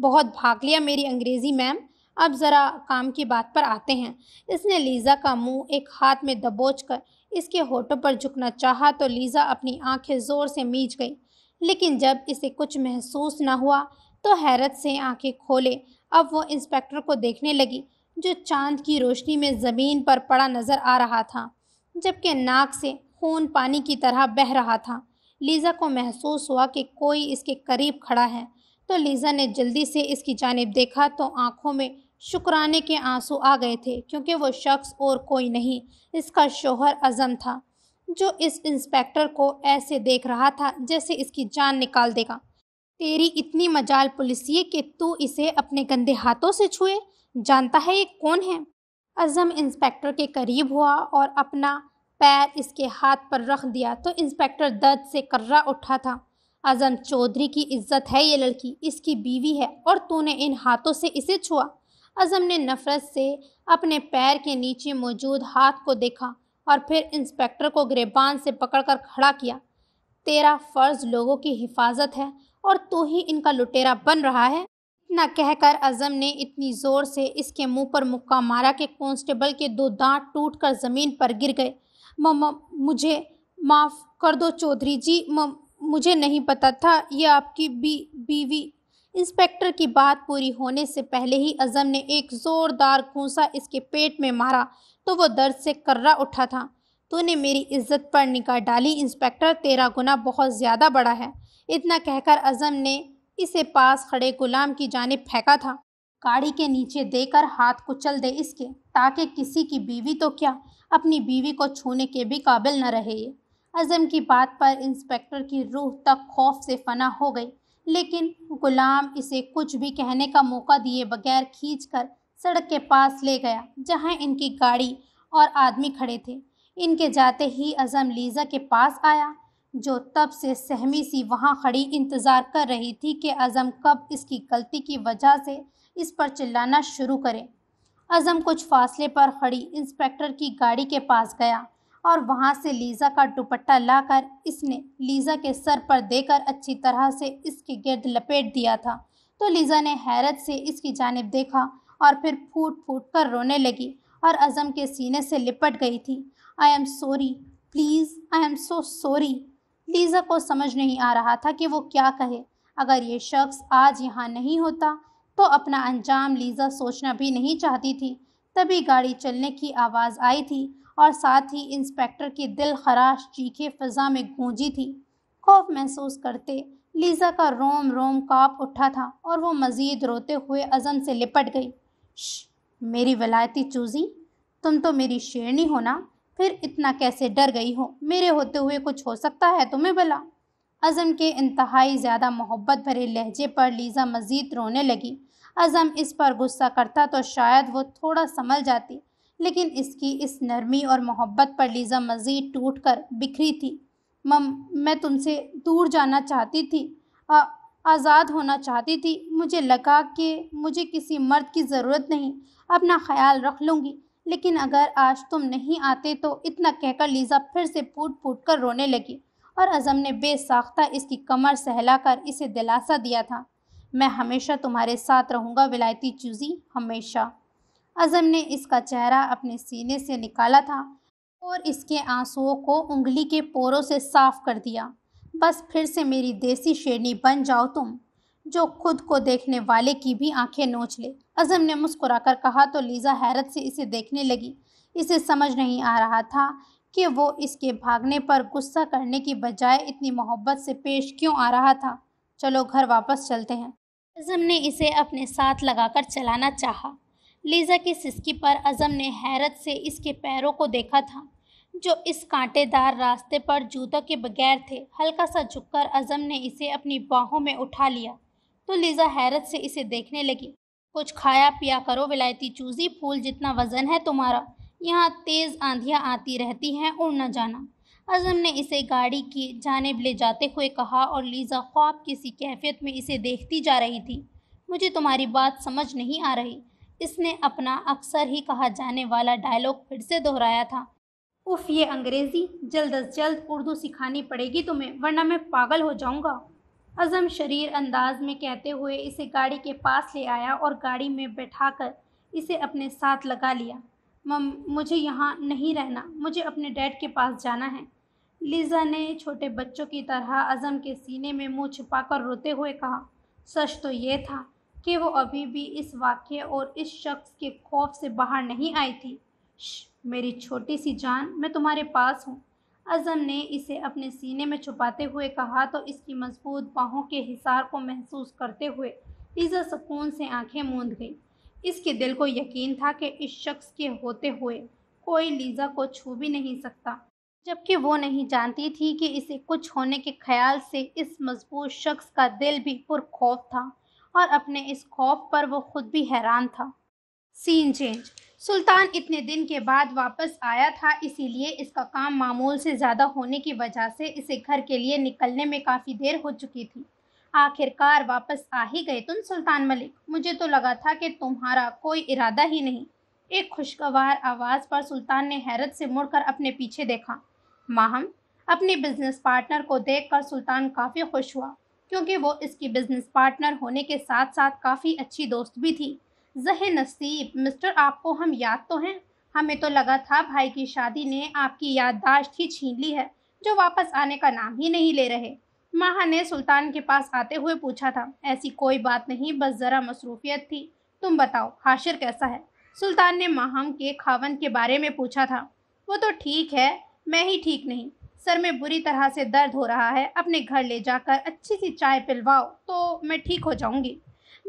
बहुत भाग लिया मेरी अंग्रेज़ी मैम अब ज़रा काम की बात पर आते हैं इसने लीज़ा का मुंह एक हाथ में दबोच कर इसके होठों पर झुकना चाहा तो लीज़ा अपनी आंखें ज़ोर से मीच गई लेकिन जब इसे कुछ महसूस न हुआ तो हैरत से आंखें खोले अब वो इंस्पेक्टर को देखने लगी जो चांद की रोशनी में ज़मीन पर पड़ा नज़र आ रहा था जबकि नाक से खून पानी की तरह बह रहा था लीज़ा को महसूस हुआ कि कोई इसके करीब खड़ा है तो लीज़ा ने जल्दी से इसकी जानब देखा तो आँखों में शुक्राने के आंसू आ गए थे क्योंकि वो शख्स और कोई नहीं इसका शोहर अज़म था जो इस इंस्पेक्टर को ऐसे देख रहा था जैसे इसकी जान निकाल देगा तेरी इतनी मजाल पुलिसिए कि तू इसे अपने गंदे हाथों से छुए जानता है ये कौन है अजम इंस्पेक्टर के करीब हुआ और अपना पैर इसके हाथ पर रख दिया तो इंस्पेक्टर दर्द से कर्रा उठा था अजम चौधरी की इज्जत है ये लड़की इसकी बीवी है और तूने इन हाथों से इसे छुआ अजम ने नफरत से अपने पैर के नीचे मौजूद हाथ को देखा और फिर इंस्पेक्टर को गिरबान से पकड़कर खड़ा किया तेरा फ़र्ज लोगों की हिफाजत है और तू ही इनका लुटेरा बन रहा है इतना कहकर अजम ने इतनी ज़ोर से इसके मुंह पर मुक्का मारा कि कांस्टेबल के दो दांत टूटकर ज़मीन पर गिर गए मुझे माफ़ कर दो चौधरी जी मम मुझे नहीं पता था यह आपकी बी बीवी इंस्पेक्टर की बात पूरी होने से पहले ही अजम ने एक ज़ोरदार घूसा इसके पेट में मारा तो वो दर्द से कर्रा उठा था तूने मेरी इज्जत पर निकाह डाली इंस्पेक्टर तेरा गुना बहुत ज़्यादा बड़ा है इतना कहकर अजम ने इसे पास खड़े गुलाम की जानब फेंका था गाड़ी के नीचे देकर हाथ कुचल दे इसके ताकि किसी की बीवी तो क्या अपनी बीवी को छूने के भी काबिल न रहे ये अजम की बात पर इंस्पेक्टर की रूह तक खौफ से फना हो गई लेकिन गुलाम इसे कुछ भी कहने का मौका दिए बगैर खींच कर सड़क के पास ले गया जहां इनकी गाड़ी और आदमी खड़े थे इनके जाते ही अजम लीजा के पास आया जो तब से सहमी सी वहाँ खड़ी इंतज़ार कर रही थी कि अज़म कब इसकी गलती की वजह से इस पर चिल्लाना शुरू करे अज़म कुछ फासले पर खड़ी इंस्पेक्टर की गाड़ी के पास गया और वहाँ से लीज़ा का दुपट्टा लाकर इसने लीज़ा के सर पर देकर अच्छी तरह से इसके गर्द लपेट दिया था तो लीज़ा ने हैरत से इसकी जानब देखा और फिर फूट फूट कर रोने लगी और अज़म के सीने से लिपट गई थी I am sorry please I am so sorry Lisa को समझ नहीं आ रहा था कि वो क्या कहे अगर ये शख्स आज यहाँ नहीं होता तो अपना अंजाम लीज़ा सोचना भी नहीं चाहती थी तभी गाड़ी चलने की आवाज़ आई थी और साथ ही इंस्पेक्टर की दिल खराश चीखे फ़िज़ा में गूंजी थी खौफ महसूस करते लीज़ा का रोम रोम काप उठा था और वो मज़ीद रोते हुए अज़म से लिपट गई मेरी वलायती चूज़ी तुम तो मेरी शेरनी हो ना फिर इतना कैसे डर गई हो मेरे होते हुए कुछ हो सकता है तुम्हें भला अज़म के इंतहाई ज़्यादा मोहब्बत भरे लहजे पर लीज़ा मज़ीद रोने लगी अज़म इस पर गुस्सा करता तो शायद वो थोड़ा समझ जाती लेकिन इसकी इस नरमी और मोहब्बत पर लीज़ा मज़ीद टूट कर बिखरी थी मम मैं तुमसे दूर जाना चाहती थी आ, आज़ाद होना चाहती थी मुझे लगा कि मुझे किसी मर्द की ज़रूरत नहीं अपना ख्याल रख लूँगी लेकिन अगर आज तुम नहीं आते तो इतना कहकर लीजा फिर से फूट फूट कर रोने लगी और अज़म ने बेसाख्ता इसकी कमर सहला कर इसे दिलासा दिया था मैं हमेशा तुम्हारे साथ रहूँगा विलायती चूज़ी हमेशा अज़म ने इसका चेहरा अपने सीने से निकाला था और इसके आंसुओं को उंगली के पोरों से साफ कर दिया बस फिर से मेरी देसी शेरनी बन जाओ तुम जो खुद को देखने वाले की भी आंखें नोच ले अजम ने मुस्कुराकर कहा तो लीज़ा हैरत से इसे देखने लगी इसे समझ नहीं आ रहा था कि वो इसके भागने पर गुस्सा करने की बजाय इतनी मोहब्बत से पेश क्यों आ रहा था चलो घर वापस चलते हैं अजम ने इसे अपने साथ लगाकर चलाना चाहा लीज़ा की सिस्की पर अजम ने हैरत से इसके पैरों को देखा था जो इस कांटेदार रास्ते पर जूतों के बगैर थे हल्का सा झुककर अजम ने इसे अपनी बाहों में उठा लिया तो लीज़ा हैरत से इसे देखने लगी कुछ खाया पिया करो विलायती चूज़ी फूल जितना वज़न है तुम्हारा यहाँ तेज़ आंधियाँ आती रहती हैं उड़ न जाना अज़म ने इसे गाड़ी की जानब ले जाते हुए कहा और लीज़ा ख्वाब किसी कैफियत में इसे देखती जा रही थी मुझे तुम्हारी बात समझ नहीं आ रही इसने अपना अक्सर ही कहा जाने वाला डायलॉग फिर से दोहराया था उफ़ ये अंग्रेज़ी जल्द अज जल्द उर्दू सिखानी पड़ेगी तुम्हें वरना मैं पागल हो जाऊँगा अज़म शरीर अंदाज में कहते हुए इसे गाड़ी के पास ले आया और गाड़ी में बैठाकर इसे अपने साथ लगा लिया मम मुझे यहाँ नहीं रहना मुझे अपने डैड के पास जाना है लीज़ा ने छोटे बच्चों की तरह अज़म के सीने में मुंह छुपाकर रोते हुए कहा सच तो ये था कि वो अभी भी इस वाक्य और इस शख्स के खौफ से बाहर नहीं आई थी श, मेरी छोटी सी जान मैं तुम्हारे पास हूँ अजम ने इसे अपने सीने में छुपाते हुए कहा तो इसकी मजबूत बाहों के हिसार को महसूस करते हुए लीजा सुकून से आंखें मूंद गई इसके दिल को यकीन था कि इस शख्स के होते हुए कोई लीजा को छू भी नहीं सकता जबकि वो नहीं जानती थी कि इसे कुछ होने के ख्याल से इस मजबूत शख्स का दिल भी पुरखौफ था और अपने इस खौफ पर वो खुद भी हैरान था सीन चेंज सुल्तान इतने दिन के बाद वापस आया था इसीलिए इसका काम मामूल से ज़्यादा होने की वजह से इसे घर के लिए निकलने में काफ़ी देर हो चुकी थी आखिरकार वापस आ ही गए तुम सुल्तान मलिक मुझे तो लगा था कि तुम्हारा कोई इरादा ही नहीं एक खुशगवार आवाज़ पर सुल्तान ने हैरत से मुड़कर अपने पीछे देखा माहम अपने बिजनेस पार्टनर को देखकर सुल्तान काफ़ी खुश हुआ क्योंकि वो इसकी बिजनेस पार्टनर होने के साथ साथ काफ़ी अच्छी दोस्त भी थी जह नसीब मिस्टर आपको हम याद तो हैं हमें तो लगा था भाई की शादी ने आपकी याददाश्त ही छीन ली है जो वापस आने का नाम ही नहीं ले रहे माह ने सुल्तान के पास आते हुए पूछा था ऐसी कोई बात नहीं बस ज़रा मसरूफियत थी तुम बताओ हाशिर कैसा है सुल्तान ने माहम के खावन के बारे में पूछा था वो तो ठीक है मैं ही ठीक नहीं सर में बुरी तरह से दर्द हो रहा है अपने घर ले जाकर अच्छी सी चाय पिलवाओ तो मैं ठीक हो जाऊंगी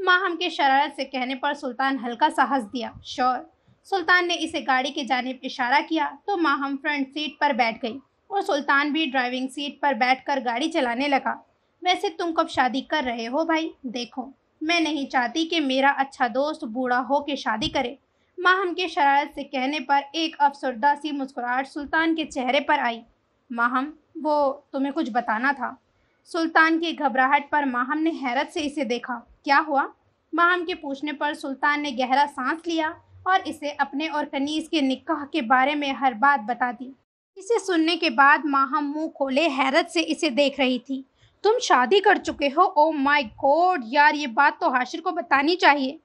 माहम के शरारत से कहने पर सुल्तान हल्का सा हंस दिया श्योर सुल्तान ने इसे गाड़ी के जानब इशारा किया तो माहम फ्रंट सीट पर बैठ गई और सुल्तान भी ड्राइविंग सीट पर कर गाड़ी चलाने लगा वैसे तुम कब शादी कर रहे हो भाई देखो मैं नहीं चाहती कि मेरा अच्छा दोस्त बूढ़ा हो के शादी करे माहम के शरारत से कहने पर एक अफसरदा सी मुस्कुराहट सुल्तान के चेहरे पर आई माहम वो तुम्हें कुछ बताना था सुल्तान की घबराहट पर माहम ने हैरत से इसे देखा क्या हुआ माहम के पूछने पर सुल्तान ने गहरा सांस लिया और इसे अपने और कनीज के निकाह के बारे में हर बात बता दी इसे सुनने के बाद माहम मुंह खोले हैरत से इसे देख रही थी तुम शादी कर चुके हो ओ माय गॉड यार ये बात तो हाशिर को बतानी चाहिए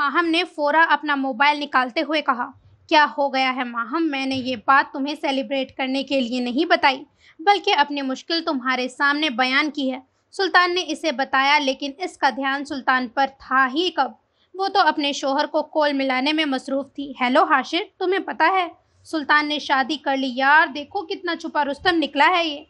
माहम ने फोरा अपना मोबाइल निकालते हुए कहा क्या हो गया है माहम मैंने ये बात तुम्हें सेलिब्रेट करने के लिए नहीं बताई बल्कि अपनी मुश्किल तुम्हारे सामने बयान की है सुल्तान ने इसे बताया लेकिन इसका ध्यान सुल्तान पर था ही कब वो तो अपने शोहर को कोल मिलाने में मसरूफ़ थी हेलो हाशिर तुम्हें पता है सुल्तान ने शादी कर ली यार देखो कितना छुपा रुस्तम निकला है ये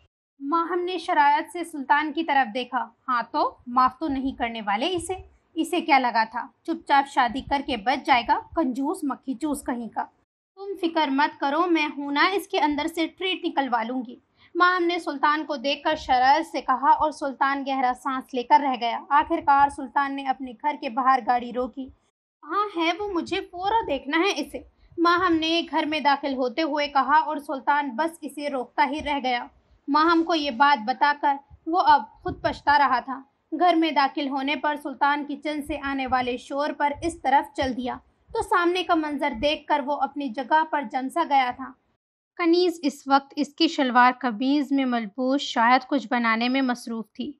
माहम ने शरायत से सुल्तान की तरफ देखा हाँ तो माफ़ तो नहीं करने वाले इसे इसे क्या लगा था चुपचाप शादी करके बच जाएगा कंजूस मक्खी चूस कहीं का तुम फिक्र मत करो मैं हूं ना इसके अंदर से ट्रीट निकलवा लूंगी माम ने सुल्तान को देखकर शरारत से कहा और सुल्तान गहरा सांस लेकर रह गया आखिरकार सुल्तान ने अपने घर के बाहर गाड़ी रोकी हाँ है वो मुझे पूरा देखना है इसे माहम ने घर में दाखिल होते हुए कहा और सुल्तान बस इसे रोकता ही रह गया माहम को ये बात बताकर वो अब खुद पछता रहा था घर में दाखिल होने पर सुल्तान किचन से आने वाले शोर पर इस तरफ चल दिया तो सामने का मंजर देखकर वो अपनी जगह पर जमसा गया था कनीज़ इस वक्त इसकी शलवार कबीज़ में मलबूस शायद कुछ बनाने में मसरूफ़ थी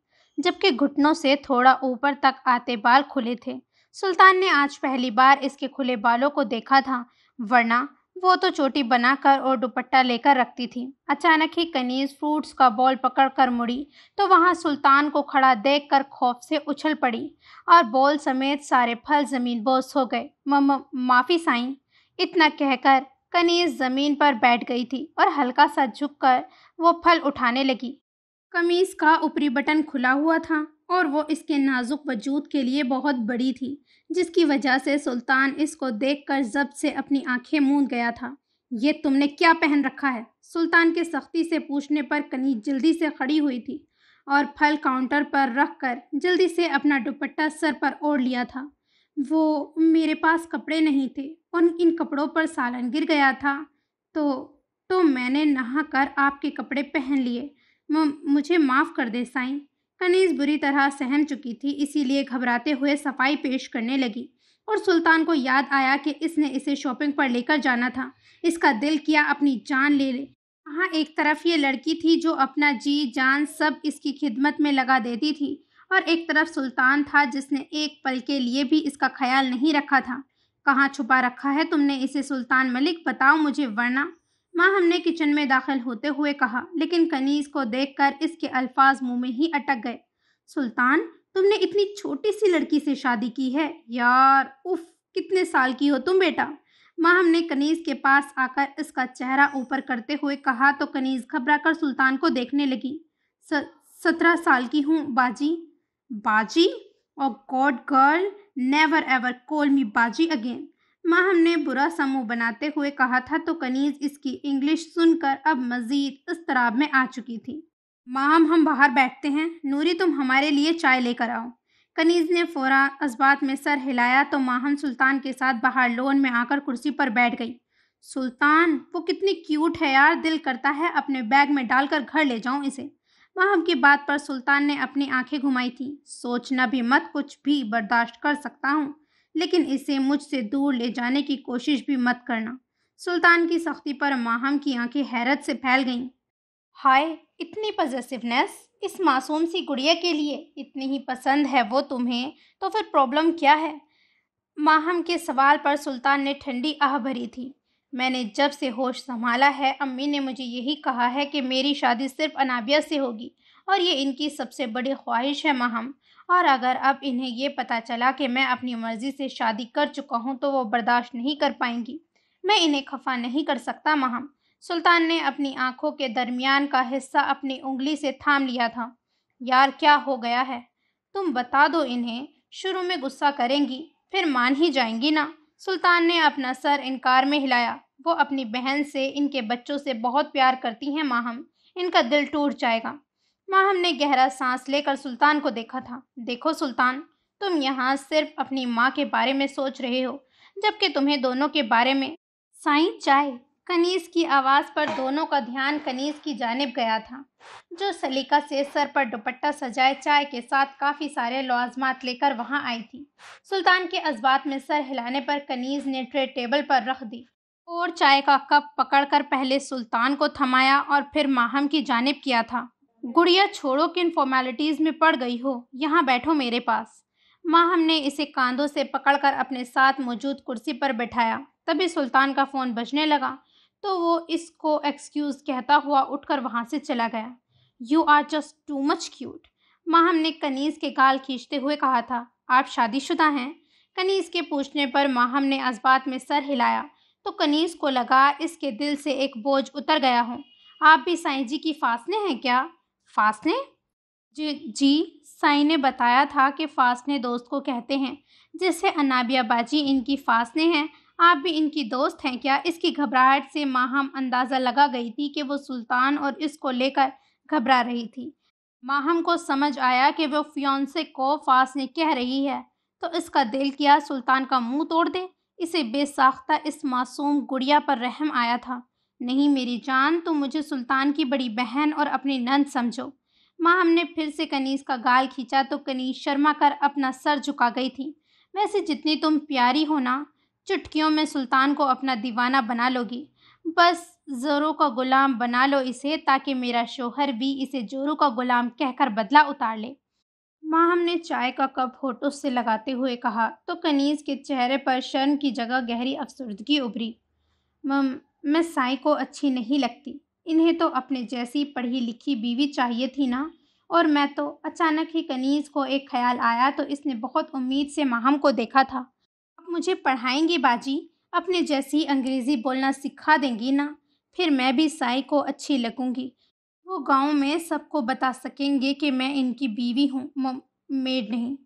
जबकि घुटनों से थोड़ा ऊपर तक आते बाल खुले थे सुल्तान ने आज पहली बार इसके खुले बालों को देखा था वरना वो तो चोटी बनाकर और दुपट्टा लेकर रखती थी अचानक ही कनीज फ्रूट्स का बॉल पकड़कर मुड़ी तो वहाँ सुल्तान को खड़ा देखकर खौफ से उछल पड़ी और बॉल समेत सारे फल जमीन बोस हो गए माफ़ी साईं इतना कहकर कनीज ज़मीन पर बैठ गई थी और हल्का सा झुककर वो फल उठाने लगी कमीज का ऊपरी बटन खुला हुआ था और वो इसके नाजुक वजूद के लिए बहुत बड़ी थी जिसकी वजह से सुल्तान इसको देखकर जब से अपनी आंखें मूंद गया था ये तुमने क्या पहन रखा है सुल्तान के सख्ती से पूछने पर कनीज जल्दी से खड़ी हुई थी और फल काउंटर पर रख कर जल्दी से अपना दुपट्टा सर पर ओढ़ लिया था वो मेरे पास कपड़े नहीं थे उन इन कपड़ों पर सालन गिर गया था तो तो मैंने नहा कर आपके कपड़े पहन लिए मुझे माफ़ कर दे साईं कनीज बुरी तरह सहम चुकी थी इसीलिए घबराते हुए सफाई पेश करने लगी और सुल्तान को याद आया कि इसने इसे शॉपिंग पर लेकर जाना था इसका दिल किया अपनी जान ले ले हाँ एक तरफ ये लड़की थी जो अपना जी जान सब इसकी खिदमत में लगा देती थी और एक तरफ सुल्तान था जिसने एक पल के लिए भी इसका ख्याल नहीं रखा था कहाँ छुपा रखा है तुमने इसे सुल्तान मलिक बताओ मुझे वरना माँ हमने किचन में दाखिल होते हुए कहा लेकिन कनीज को कर इसके अल्फाज मुँह में ही अटक गए सुल्तान तुमने इतनी छोटी सी लड़की से शादी की है यार उफ कितने साल की हो तुम बेटा माँ हमने कनीज के पास आकर इसका चेहरा ऊपर करते हुए कहा तो कनीज घबरा कर सुल्तान को देखने लगी सत्रह साल की हूँ बाजी बाजी और god girl never ever call me बाजी अगेन माँ हमने बुरा समूह बनाते हुए कहा था तो कनीज इसकी इंग्लिश सुनकर अब मजीद इस तराब में आ चुकी थी माँ हम बाहर बैठते हैं नूरी तुम हमारे लिए चाय लेकर आओ कनीज ने फौरा इस में सर हिलाया तो माहम सुल्तान के साथ बाहर लोन में आकर कुर्सी पर बैठ गई सुल्तान वो कितनी क्यूट है यार दिल करता है अपने बैग में डालकर घर ले जाऊं इसे वहाम की बात पर सुल्तान ने अपनी आंखें घुमाई थी सोचना भी मत कुछ भी बर्दाश्त कर सकता हूँ लेकिन इसे मुझसे दूर ले जाने की कोशिश भी मत करना सुल्तान की सख्ती पर माहम की आंखें हैरत से फैल गईं हाय इतनी पजेसिवनेस इस मासूम सी गुड़िया के लिए इतनी ही पसंद है वो तुम्हें तो फिर प्रॉब्लम क्या है माहम के सवाल पर सुल्तान ने ठंडी आह भरी थी मैंने जब से होश संभाला है अम्मी ने मुझे यही कहा है कि मेरी शादी सिर्फ अनाबिया से होगी और ये इनकी सबसे बड़ी ख्वाहिश है महम और अगर अब इन्हें यह पता चला कि मैं अपनी मर्ज़ी से शादी कर चुका हूँ तो वो बर्दाश्त नहीं कर पाएंगी मैं इन्हें खफा नहीं कर सकता महम सुल्तान ने अपनी आंखों के दरमियान का हिस्सा अपनी उंगली से थाम लिया था यार क्या हो गया है तुम बता दो इन्हें शुरू में गुस्सा करेंगी फिर मान ही जाएंगी ना सुल्तान ने अपना सर इनकार में हिलाया वो अपनी बहन से इनके बच्चों से बहुत प्यार करती हैं माहम इनका दिल टूट जाएगा माहम ने गहरा सांस लेकर सुल्तान को देखा था देखो सुल्तान तुम यहाँ सिर्फ अपनी माँ के बारे में सोच रहे हो जबकि तुम्हें दोनों के बारे में साई चाय कनीस की आवाज़ पर दोनों का ध्यान कनीज की जानब गया था जो सलीका से सर पर दुपट्टा सजाए चाय के साथ काफ़ी सारे लवाजमात लेकर वहाँ आई थी सुल्तान के अजबात में सर हिलाने पर कनीज ने ट्रे टेबल पर रख दी और चाय का कप पकड़कर पहले सुल्तान को थमाया और फिर माहम की जानब किया था गुड़िया छोड़ो किन फॉर्मेलिटीज़ में पड़ गई हो यहाँ बैठो मेरे पास माहम ने इसे कांधों से पकड़कर अपने साथ मौजूद कुर्सी पर बैठाया तभी सुल्तान का फ़ोन बजने लगा तो वो इसको एक्सक्यूज़ कहता हुआ उठकर वहाँ से चला गया you are just too much cute Maham ने कनीज़ के गाल खींचते हुए कहा था आप शादीशुदा हैं कनीज़ के पूछने पर माहम ने इस बात में सर हिलाया तो कनीज को लगा इसके दिल से एक बोझ उतर गया हो आप भी साईं जी की फासने हैं क्या फासने जी जी साई ने बताया था कि फासने दोस्त को कहते हैं जिससे अनाबियाबाजी इनकी फासने हैं आप भी इनकी दोस्त हैं क्या इसकी घबराहट से माहम अंदाज़ा लगा गई थी कि वो सुल्तान और इसको लेकर घबरा रही थी माहम को समझ आया कि वो फ्योन्से को फासने कह रही है तो इसका दिल किया सुल्तान का मुंह तोड़ दे इसे बेसाख्ता इस मासूम गुड़िया पर रहम आया था नहीं मेरी जान तो मुझे सुल्तान की बड़ी बहन और अपनी नंद समझो माँ हमने फिर से कनीस का गाल खींचा तो कनीस शर्मा कर अपना सर झुका गई थी वैसे जितनी तुम प्यारी हो ना चुटकियों में सुल्तान को अपना दीवाना बना लोगी बस जोरों का गुलाम बना लो इसे ताकि मेरा शोहर भी इसे जोरों का गुलाम कहकर बदला उतार ले माँ हमने चाय का कप होठों से लगाते हुए कहा तो कनीज के चेहरे पर शर्म की जगह गहरी अफसरदगी उभरी मम मैं साई को अच्छी नहीं लगती इन्हें तो अपने जैसी पढ़ी लिखी बीवी चाहिए थी ना और मैं तो अचानक ही कनीज को एक ख्याल आया तो इसने बहुत उम्मीद से माहम को देखा था आप मुझे पढ़ाएंगी बाजी अपने जैसी अंग्रेज़ी बोलना सिखा देंगी ना फिर मैं भी साई को अच्छी लगूंगी वो गांव में सबको बता सकेंगे कि मैं इनकी बीवी हूँ मेड नहीं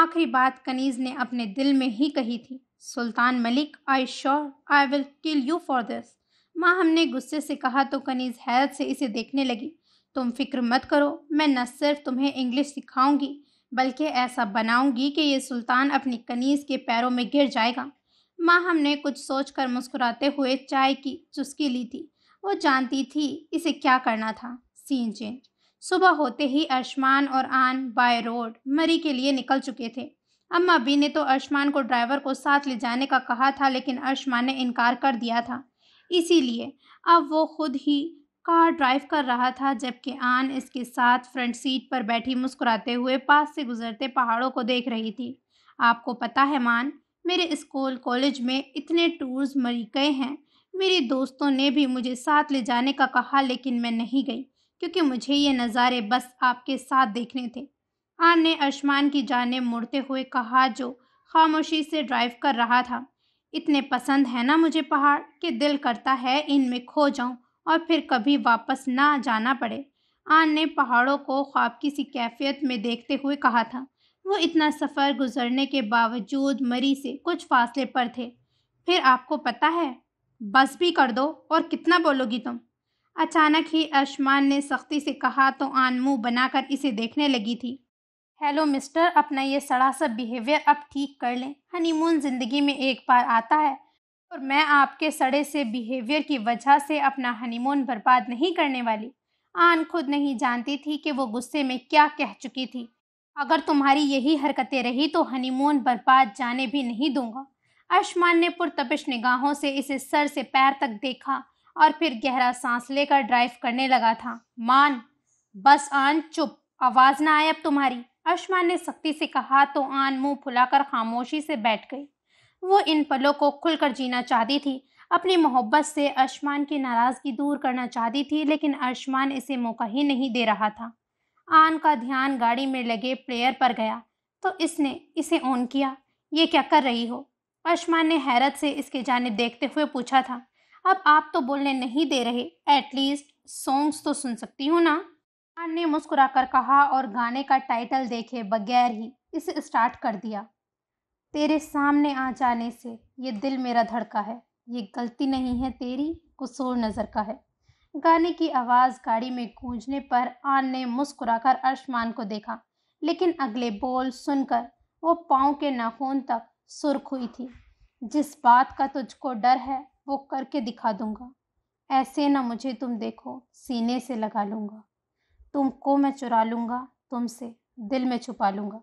आखिरी बात कनीज ने अपने दिल में ही कही थी Sultan Malik I sure I will kill you for this माँ हमने गुस्से से कहा तो कनीज हैरत से इसे देखने लगी तुम फिक्र मत करो मैं न सिर्फ तुम्हें इंग्लिश सिखाऊंगी बल्कि ऐसा बनाऊंगी कि ये सुल्तान अपनी कनीज के पैरों में गिर जाएगा माँ हमने कुछ सोचकर मुस्कुराते हुए चाय की चुस्की ली थी वो जानती थी इसे क्या करना था सीन चेंज सुबह होते ही अरशमान और आन बाय रोड मरी के लिए निकल चुके थे अम्मा बी ने तो अरशमान को ड्राइवर को साथ ले जाने का कहा था लेकिन अरशमान ने इनकार कर दिया था इसीलिए अब वो खुद ही कार ड्राइव कर रहा था जबकि आन इसके साथ फ्रंट सीट पर बैठी मुस्कुराते हुए पास से गुजरते पहाड़ों को देख रही थी आपको पता है मान मेरे स्कूल कॉलेज में इतने टूर्स मरी गए हैं मेरी दोस्तों ने भी मुझे साथ ले जाने का कहा लेकिन मैं नहीं गई क्योंकि मुझे ये नज़ारे बस आपके साथ देखने थे आन ने अरशमान की जाने मुड़ते हुए कहा जो खामोशी से ड्राइव कर रहा था इतने पसंद है ना मुझे पहाड़ कि दिल करता है इनमें खो जाऊं और फिर कभी वापस ना जाना पड़े आन ने पहाड़ों को ख्वाब की सी कैफियत में देखते हुए कहा था वो इतना सफ़र गुजरने के बावजूद मरी से कुछ फासले पर थे फिर आपको पता है बस भी कर दो और कितना बोलोगी तुम अचानक ही अशमान ने सख्ती से कहा तो आन मुँह बनाकर इसे देखने लगी थी हेलो मिस्टर अपना ये सड़ा सा बिहेवियर अब ठीक कर लें हनीमून ज़िंदगी में एक बार आता है और मैं आपके सड़े से बिहेवियर की वजह से अपना हनीमून बर्बाद नहीं करने वाली आन खुद नहीं जानती थी कि वो गुस्से में क्या कह चुकी थी अगर तुम्हारी यही हरकतें रही तो हनीमून बर्बाद जाने भी नहीं दूंगा आयुष्मान ने पुरतपिश निगाहों से इसे सर से पैर तक देखा और फिर गहरा सांस लेकर ड्राइव करने लगा था मान बस आन चुप आवाज ना आए अब तुम्हारी आयुष्मान ने सख्ती से कहा तो आन मुंह फुलाकर खामोशी से बैठ गई वो इन पलों को खुलकर जीना चाहती थी अपनी मोहब्बत से अशमान की नाराज़गी दूर करना चाहती थी लेकिन अशमान इसे मौका ही नहीं दे रहा था आन का ध्यान गाड़ी में लगे प्लेयर पर गया तो इसने इसे ऑन किया ये क्या कर रही हो पशमान ने हैरत से इसके जानब देखते हुए पूछा था अब आप तो बोलने नहीं दे रहे एटलीस्ट सॉन्ग्स तो सुन सकती हूँ ना खान ने मुस्कुराकर कहा और गाने का टाइटल देखे बगैर ही इसे स्टार्ट कर दिया तेरे सामने आ जाने से ये दिल मेरा धड़का है ये गलती नहीं है तेरी कसूर नज़र का है गाने की आवाज़ गाड़ी में गूंजने पर आन ने मुस्कुराकर अरशमान को देखा लेकिन अगले बोल सुनकर वो पाँव के नाखून तक सुर्ख हुई थी जिस बात का तुझको डर है वो करके दिखा दूंगा ऐसे ना मुझे तुम देखो सीने से लगा लूँगा तुमको मैं चुरा लूँगा तुमसे दिल में छुपा लूँगा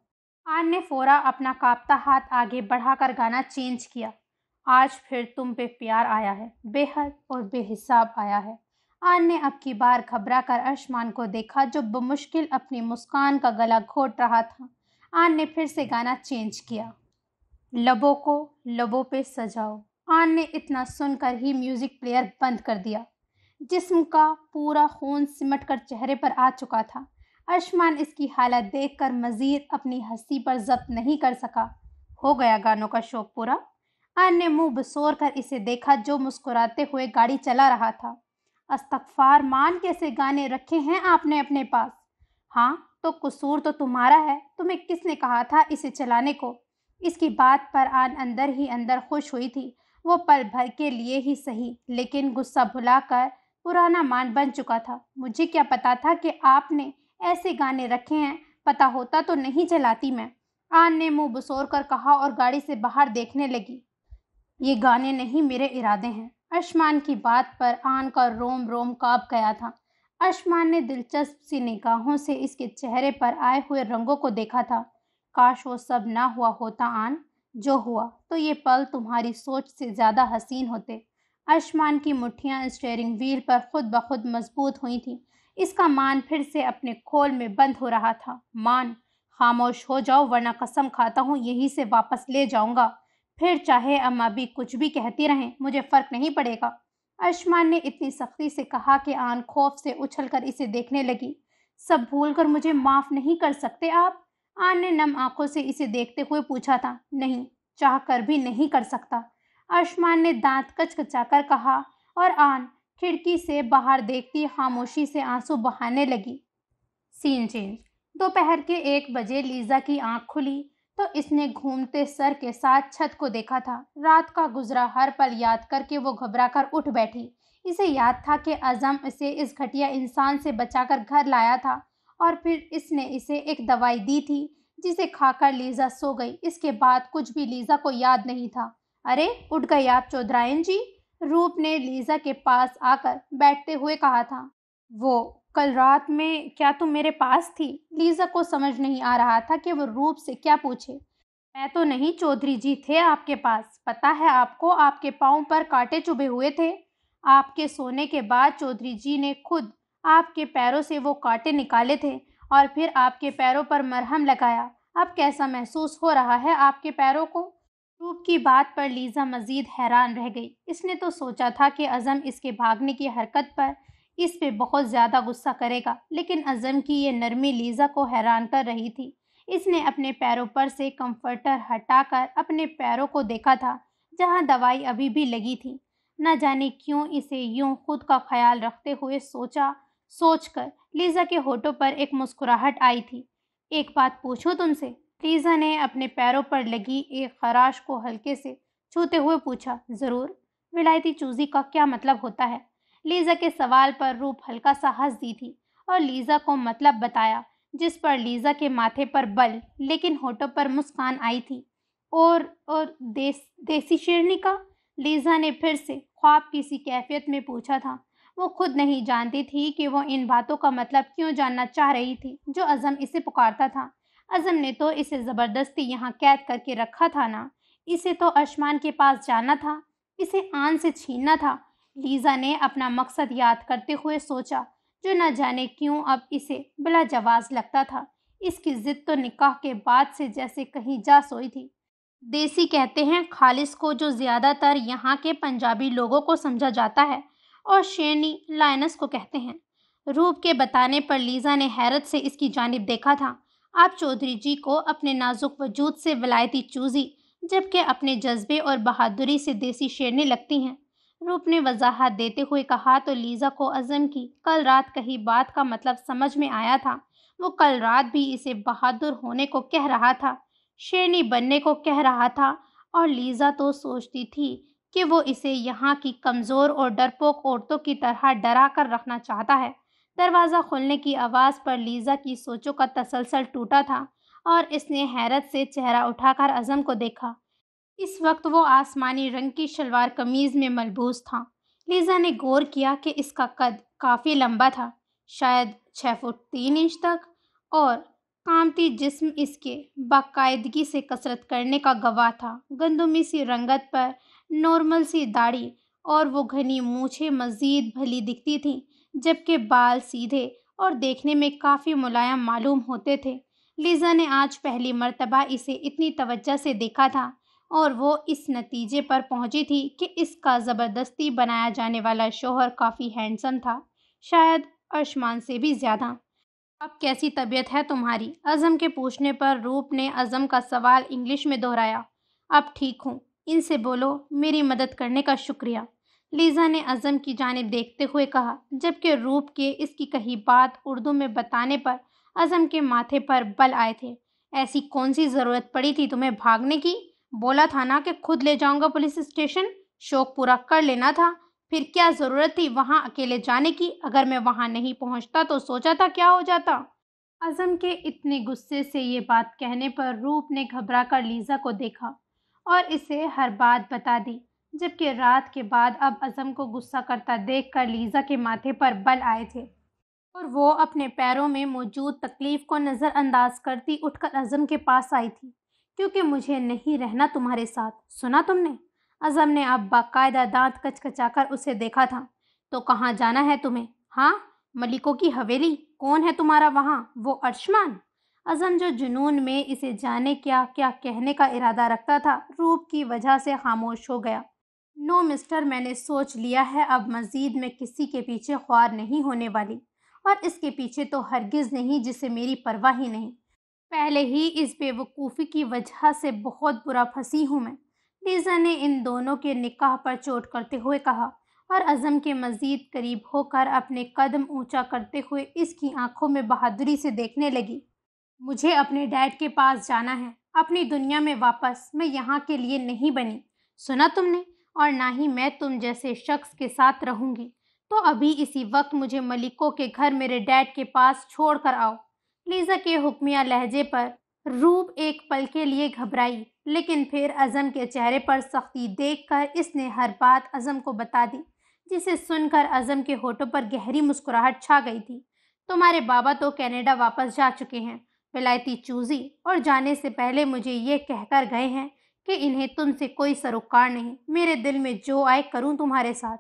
आन ने फोरा अपना कांपता हाथ आगे बढ़ाकर गाना चेंज किया आज फिर तुम पे प्यार आया है बेहद और बेहिसाब आया है आन ने अब की बार घबरा कर अरशमान को देखा जो बमुश्किल अपनी मुस्कान का गला घोट रहा था आन ने फिर से गाना चेंज किया लबों को लबों पे सजाओ आन ने इतना सुनकर ही म्यूजिक प्लेयर बंद कर दिया जिस्म का पूरा खून सिमट कर चेहरे पर आ चुका था अरशमान इसकी हालत कर मज़ीद अपनी हंसी पर जब्त नहीं कर सका हो गया गानों का शौक पूरा आन ने मुंह बसोर कर इसे देखा जो मुस्कुराते हुए गाड़ी चला रहा था अस्तफार मान कैसे गाने रखे हैं आपने अपने पास हाँ तो कसूर तो तुम्हारा है तुम्हें किसने कहा था इसे चलाने को इसकी बात पर आन अंदर ही अंदर खुश हुई थी वो पल भर के लिए ही सही लेकिन गुस्सा भुलाकर पुराना मान बन चुका था मुझे क्या पता था कि आपने ऐसे गाने रखे हैं पता होता तो नहीं चलाती मैं आन ने मुंह बसोर कर कहा और गाड़ी से बाहर देखने लगी ये गाने नहीं मेरे इरादे हैं अशमान की बात पर आन का रोम रोम काँप गया था अशमान ने दिलचस्प सी निगाहों से इसके चेहरे पर आए हुए रंगों को देखा था काश वो सब ना हुआ होता आन जो हुआ तो ये पल तुम्हारी सोच से ज़्यादा हसीन होते अशमान की मुठियाँ स्टेयरिंग व्हील पर खुद ब खुद मजबूत हुई थी इसका मान फिर से अपने खोल में बंद हो रहा था मान खामोश हो जाओ वरना कसम खाता हूँ यहीं से वापस ले जाऊँगा फिर चाहे अम्मा भी कुछ भी कहती रहें मुझे फ़र्क नहीं पड़ेगा अशमान ने इतनी सख्ती से कहा कि आन खौफ से उछलकर इसे देखने लगी सब भूल कर मुझे माफ़ नहीं कर सकते आप आन ने नम आंखों से इसे देखते हुए पूछा था नहीं चाह कर भी नहीं कर सकता अर्शमान ने दांत कचकचाकर कहा और आन खिड़की से बाहर देखती खामोशी से आंसू बहाने लगी सीन चेंज दोपहर के एक बजे लीजा की आंख खुली तो इसने घूमते सर के साथ छत को देखा था रात का गुजरा हर पल याद करके वो घबरा कर उठ बैठी इसे याद था कि अजम इसे इस घटिया इंसान से बचाकर घर लाया था और फिर इसने इसे एक दवाई दी थी जिसे खाकर लीजा सो गई इसके बाद कुछ भी लीजा को याद नहीं था अरे उठ गए आप चौधरायन जी रूप ने लीजा के पास आकर बैठते हुए कहा था वो कल रात में क्या तुम मेरे पास थी लीजा को समझ नहीं आ रहा था कि वो रूप से क्या पूछे मैं तो नहीं चौधरी जी थे आपके पास पता है आपको आपके पाँव पर कांटे चुभे हुए थे आपके सोने के बाद चौधरी जी ने खुद आपके पैरों से वो कांटे निकाले थे और फिर आपके पैरों पर मरहम लगाया अब कैसा महसूस हो रहा है आपके पैरों को रूप की बात पर लीज़ा मज़ीद हैरान रह गई इसने तो सोचा था कि अज़म इसके भागने की हरकत पर इस पे बहुत ज़्यादा गुस्सा करेगा लेकिन अज़म की ये नरमी लीज़ा को हैरान कर रही थी इसने अपने पैरों पर से कंफर्टर हटाकर अपने पैरों को देखा था जहाँ दवाई अभी भी लगी थी न जाने क्यों इसे यूं खुद का ख्याल रखते हुए सोचा सोचकर लीजा के होठों पर एक मुस्कुराहट आई थी एक बात पूछूं तुमसे लीजा ने अपने पैरों पर लगी एक खराश को हल्के से छूते हुए पूछा ज़रूर विलायती चूजी का क्या मतलब होता है लीजा के सवाल पर रूप हल्का सा हंस दी थी और लीजा को मतलब बताया जिस पर लीजा के माथे पर बल लेकिन होठों पर मुस्कान आई थी और और देस, देसी शेरनी का लीजा ने फिर से ख्वाब किसी कैफियत में पूछा था वो खुद नहीं जानती थी कि वो इन बातों का मतलब क्यों जानना चाह रही थी जो अजम इसे पुकारता था अजम ने तो इसे ज़बरदस्ती यहाँ कैद करके रखा था ना इसे तो अशमान के पास जाना था इसे आन से छीनना था लीज़ा ने अपना मकसद याद करते हुए सोचा जो न जाने क्यों अब इसे बला जवाज लगता था इसकी ज़िद तो निकाह के बाद से जैसे कहीं जा सोई थी देसी कहते हैं खालिस को जो ज़्यादातर यहाँ के पंजाबी लोगों को समझा जाता है और शेरनी लाइनस को कहते हैं रूप के बताने पर लीज़ा ने हैरत से इसकी जानब देखा था आप चौधरी जी को अपने नाजुक वजूद से वलायती चूजी जबकि अपने जज्बे और बहादुरी से देसी शेरने लगती हैं रूप ने वजाहत देते हुए कहा तो लीज़ा को अज़म की कल रात कही बात का मतलब समझ में आया था वो कल रात भी इसे बहादुर होने को कह रहा था शेरनी बनने को कह रहा था और लीज़ा तो सोचती थी कि वो इसे यहाँ की कमज़ोर और डरपोक औरतों की तरह डरा कर रखना चाहता है दरवाज़ा खोलने की आवाज़ पर लीज़ा की सोचों का तसलसल टूटा था और इसने हैरत से चेहरा उठाकर अज़म को देखा इस वक्त वो आसमानी रंग की शलवार कमीज़ में मलबूस था लीज़ा ने गौर किया कि इसका कद काफ़ी लंबा था शायद छः फुट तीन इंच तक और कामती जिस्म इसके बाकायदगी से कसरत करने का गवाह था गंदुमी सी रंगत पर नॉर्मल सी दाढ़ी और वो घनी मूछे मजीद भली दिखती थी जबकि बाल सीधे और देखने में काफ़ी मुलायम मालूम होते थे लीज़ा ने आज पहली मर्तबा इसे इतनी तवज्जो से देखा था और वो इस नतीजे पर पहुंची थी कि इसका ज़बरदस्ती बनाया जाने वाला शोहर काफ़ी हैंडसम था शायद अरशमान से भी ज़्यादा अब कैसी तबीयत है तुम्हारी अज़म के पूछने पर रूप ने अज़म का सवाल इंग्लिश में दोहराया अब ठीक हूँ इनसे बोलो मेरी मदद करने का शुक्रिया लीजा ने अज़म की जानब देखते हुए कहा जबकि रूप के इसकी कही बात उर्दू में बताने पर अज़म के माथे पर बल आए थे ऐसी कौन सी ज़रूरत पड़ी थी तुम्हें भागने की बोला था ना कि खुद ले जाऊंगा पुलिस स्टेशन शौक पूरा कर लेना था फिर क्या ज़रूरत थी वहाँ अकेले जाने की अगर मैं वहाँ नहीं पहुँचता तो सोचा था क्या हो जाता अज़म के इतने गुस्से से ये बात कहने पर रूप ने घबरा कर लीज़ा को देखा और इसे हर बात बता दी जबकि रात के बाद अब अज़म को गुस्सा करता देख कर लीज़ा के माथे पर बल आए थे और वो अपने पैरों में मौजूद तकलीफ़ को नज़रअंदाज करती उठकर अज़म के पास आई थी क्योंकि मुझे नहीं रहना तुम्हारे साथ सुना तुमने अज़म ने अब बाकायदा दांत कचकचाकर उसे देखा था तो कहाँ जाना है तुम्हें हाँ मलिकों की हवेली कौन है तुम्हारा वहाँ वो अर्शमान अज़म जो जुनून में इसे जाने क्या क्या कहने का इरादा रखता था रूप की वजह से खामोश हो गया नो मिस्टर मैंने सोच लिया है अब मज़ीद में किसी के पीछे ख्वार नहीं होने वाली और इसके पीछे तो हरगिज़ नहीं जिसे मेरी परवाह ही नहीं पहले ही इस बेवकूफ़ी की वजह से बहुत बुरा फंसी हूँ मैं लीज़ा ने इन दोनों के निकाह पर चोट करते हुए कहा और अज़म के मज़ीद करीब होकर अपने कदम ऊंचा करते हुए इसकी आंखों में बहादुरी से देखने लगी मुझे अपने डैड के पास जाना है अपनी दुनिया में वापस मैं यहाँ के लिए नहीं बनी सुना तुमने और ना ही मैं तुम जैसे शख्स के साथ रहूँगी तो अभी इसी वक्त मुझे मलिको के घर मेरे डैड के पास छोड़ कर आओ लीजा के हुक्मिया लहजे पर रूप एक पल के लिए घबराई लेकिन फिर अज़म के चेहरे पर सख्ती देख कर इसने हर बात अज़म को बता दी जिसे सुनकर अज़म के होठों पर गहरी मुस्कुराहट छा गई थी तुम्हारे बाबा तो कनाडा वापस जा चुके हैं विलायती चूजी और जाने से पहले मुझे ये कहकर गए हैं कि इन्हें तुमसे कोई सरोकार नहीं मेरे दिल में जो आए करूं तुम्हारे साथ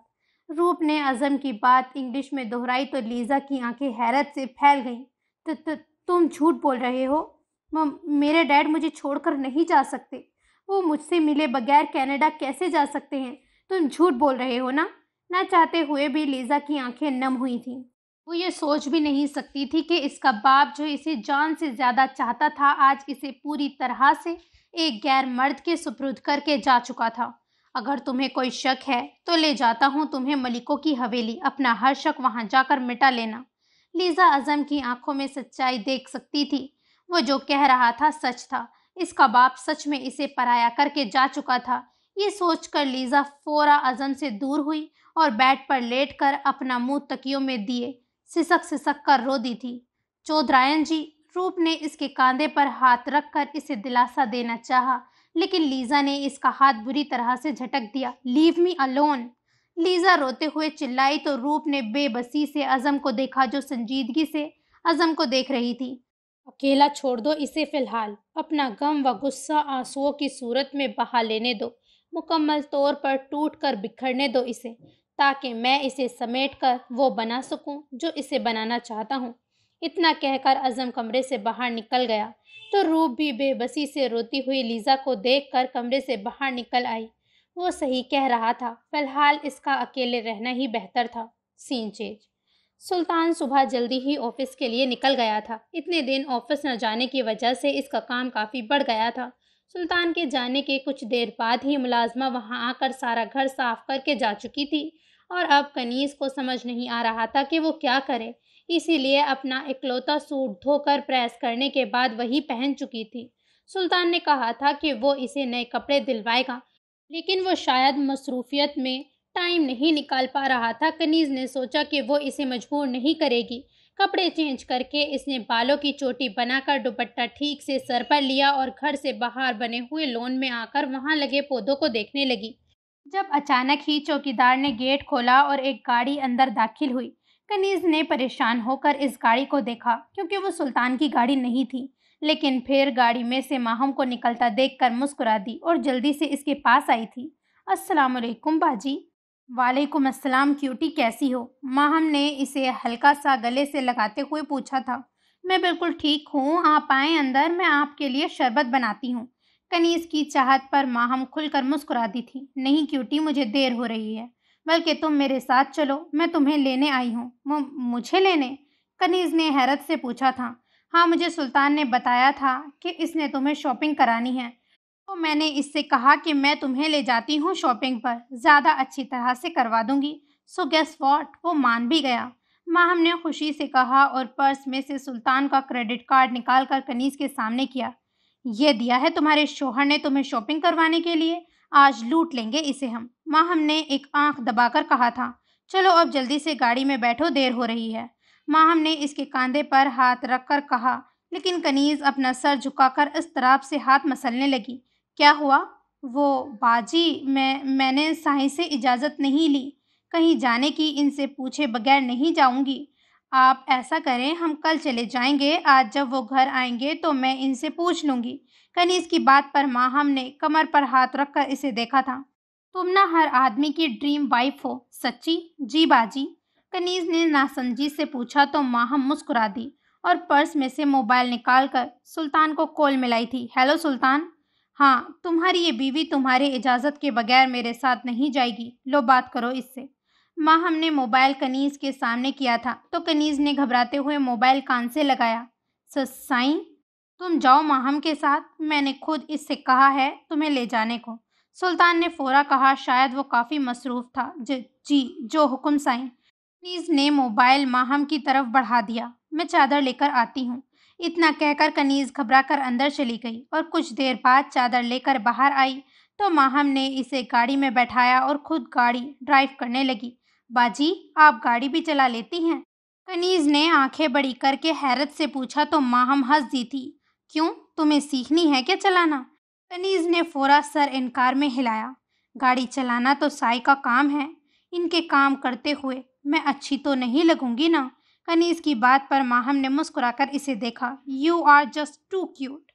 रूप ने अज़म की बात इंग्लिश में दोहराई तो लीज़ा की आंखें हैरत से फैल गईं तो, तुम झूठ बोल रहे हो मेरे डैड मुझे छोड़कर नहीं जा सकते वो मुझसे मिले बगैर कनाडा कैसे जा सकते हैं तुम झूठ बोल रहे हो ना ना चाहते हुए भी लीज़ा की आंखें नम हुई थीं वो ये सोच भी नहीं सकती थी कि इसका बाप जो इसे जान से ज़्यादा चाहता था आज इसे पूरी तरह से एक गैर मर्द के सुपुर्द करके जा चुका था अगर तुम्हें कोई शक है तो ले जाता हूँ तुम्हें मलिकों की हवेली अपना हर शक वहाँ जाकर मिटा लेना लीज़ा अजम की आंखों में सच्चाई देख सकती थी वो जो कह रहा था सच था इसका बाप सच में इसे पराया करके जा चुका था ये सोचकर लीज़ा फौरा अजम से दूर हुई और बेड पर लेटकर अपना मुंह तकियों में दिए सिसक सिसक कर रो दी थी चौधरायन जी रूप ने इसके कांधे पर हाथ रखकर इसे दिलासा देना चाहा, लेकिन लीजा ने इसका हाथ बुरी तरह से झटक दिया लीव मी अलोन लीजा रोते हुए चिल्लाई तो रूप ने बेबसी से अजम को देखा जो संजीदगी से अजम को देख रही थी अकेला छोड़ दो इसे फिलहाल अपना गम व गुस्सा आंसुओं की सूरत में बहा लेने दो मुकम्मल तौर पर टूट कर बिखरने दो इसे ताकि मैं इसे समेट कर वो बना सकूं जो इसे बनाना चाहता हूं। इतना कहकर अज़म कमरे से बाहर निकल गया तो रूप भी बेबसी से रोती हुई लीज़ा को देखकर कमरे से बाहर निकल आई वो सही कह रहा था फिलहाल इसका अकेले रहना ही बेहतर था सीन चेंज सुल्तान सुबह जल्दी ही ऑफिस के लिए निकल गया था इतने दिन ऑफिस न जाने की वजह से इसका काम काफ़ी बढ़ गया था सुल्तान के जाने के कुछ देर बाद ही मुलाजमा वहां आकर सारा घर साफ करके जा चुकी थी और अब कनीज को समझ नहीं आ रहा था कि वो क्या करे इसीलिए अपना इकलौता सूट धोकर प्रेस करने के बाद वही पहन चुकी थी सुल्तान ने कहा था कि वो इसे नए कपड़े दिलवाएगा लेकिन वो शायद मसरूफियत में टाइम नहीं निकाल पा रहा था कनीज ने सोचा कि वो इसे मजबूर नहीं करेगी कपड़े चेंज करके इसने बालों की चोटी बनाकर दुपट्टा ठीक से सर पर लिया और घर से बाहर बने हुए लोन में आकर वहाँ लगे पौधों को देखने लगी जब अचानक ही चौकीदार ने गेट खोला और एक गाड़ी अंदर दाखिल हुई कनीज ने परेशान होकर इस गाड़ी को देखा क्योंकि वो सुल्तान की गाड़ी नहीं थी लेकिन फिर गाड़ी में से माहम को निकलता देख कर मुस्कुरा दी और जल्दी से इसके पास आई थी अस्सलाम वालेकुम बाजी वालेकुम अस्सलाम क्यूटी कैसी हो माहम ने इसे हल्का सा गले से लगाते हुए पूछा था मैं बिल्कुल ठीक हूँ आप आएँ अंदर मैं आपके लिए शरबत बनाती हूँ कनीस की चाहत पर माँ हम खुलकर मुस्कुरा दी थी नहीं क्यूटी मुझे देर हो रही है बल्कि तुम मेरे साथ चलो मैं तुम्हें लेने आई हूँ मुझे लेने कनीज ने हैरत से पूछा था हाँ मुझे सुल्तान ने बताया था कि इसने तुम्हें शॉपिंग करानी है तो मैंने इससे कहा कि मैं तुम्हें ले जाती हूँ शॉपिंग पर ज़्यादा अच्छी तरह से करवा दूँगी सो गेस वॉट वो मान भी गया माँ हमने खुशी से कहा और पर्स में से सुल्तान का क्रेडिट कार्ड निकाल कर कनीज के सामने किया ये दिया है तुम्हारे शोहर ने तुम्हें शॉपिंग करवाने के लिए आज लूट लेंगे इसे हम माँ हमने एक आंख दबाकर कहा था चलो अब जल्दी से गाड़ी में बैठो देर हो रही है माँ हमने इसके कांधे पर हाथ रखकर कहा लेकिन कनीज अपना सर झुकाकर इस तरफ से हाथ मसलने लगी क्या हुआ वो बाजी मैं मैंने साई से इजाज़त नहीं ली कहीं जाने की इनसे पूछे बगैर नहीं जाऊंगी आप ऐसा करें हम कल चले जाएंगे आज जब वो घर आएंगे तो मैं इनसे पूछ लूँगी कनीज की बात पर माहम ने कमर पर हाथ रखकर इसे देखा था तुम ना हर आदमी की ड्रीम वाइफ हो सच्ची जी बाजी कनीज ने नासमझी से पूछा तो माहम मुस्कुरा दी और पर्स में से मोबाइल निकालकर सुल्तान को कॉल मिलाई थी हेलो सुल्तान हाँ तुम्हारी ये बीवी तुम्हारे इजाज़त के बगैर मेरे साथ नहीं जाएगी लो बात करो इससे माँ हमने मोबाइल कनीज के सामने किया था तो कनीज ने घबराते हुए मोबाइल कान से लगाया ससाई तुम जाओ माहम के साथ मैंने खुद इससे कहा है तुम्हें ले जाने को सुल्तान ने फ़ौरा कहा शायद वो काफ़ी मसरूफ़ था ज, जी जो हुक्म साई कनीज ने मोबाइल माहम की तरफ बढ़ा दिया मैं चादर लेकर आती हूँ इतना कहकर कनीज घबरा कर अंदर चली गई और कुछ देर बाद चादर लेकर बाहर आई तो माहम ने इसे गाड़ी में बैठाया और खुद गाड़ी ड्राइव करने लगी बाजी आप गाड़ी भी चला लेती हैं कनीज ने आंखें बड़ी करके हैरत से पूछा तो माहम हंस दी थी क्यों तुम्हें सीखनी है क्या चलाना कनीज ने फोरा सर इनकार में हिलाया गाड़ी चलाना तो साई का काम है इनके काम करते हुए मैं अच्छी तो नहीं लगूंगी ना कनीज की बात पर माहम ने मुस्कुराकर इसे देखा you are just too cute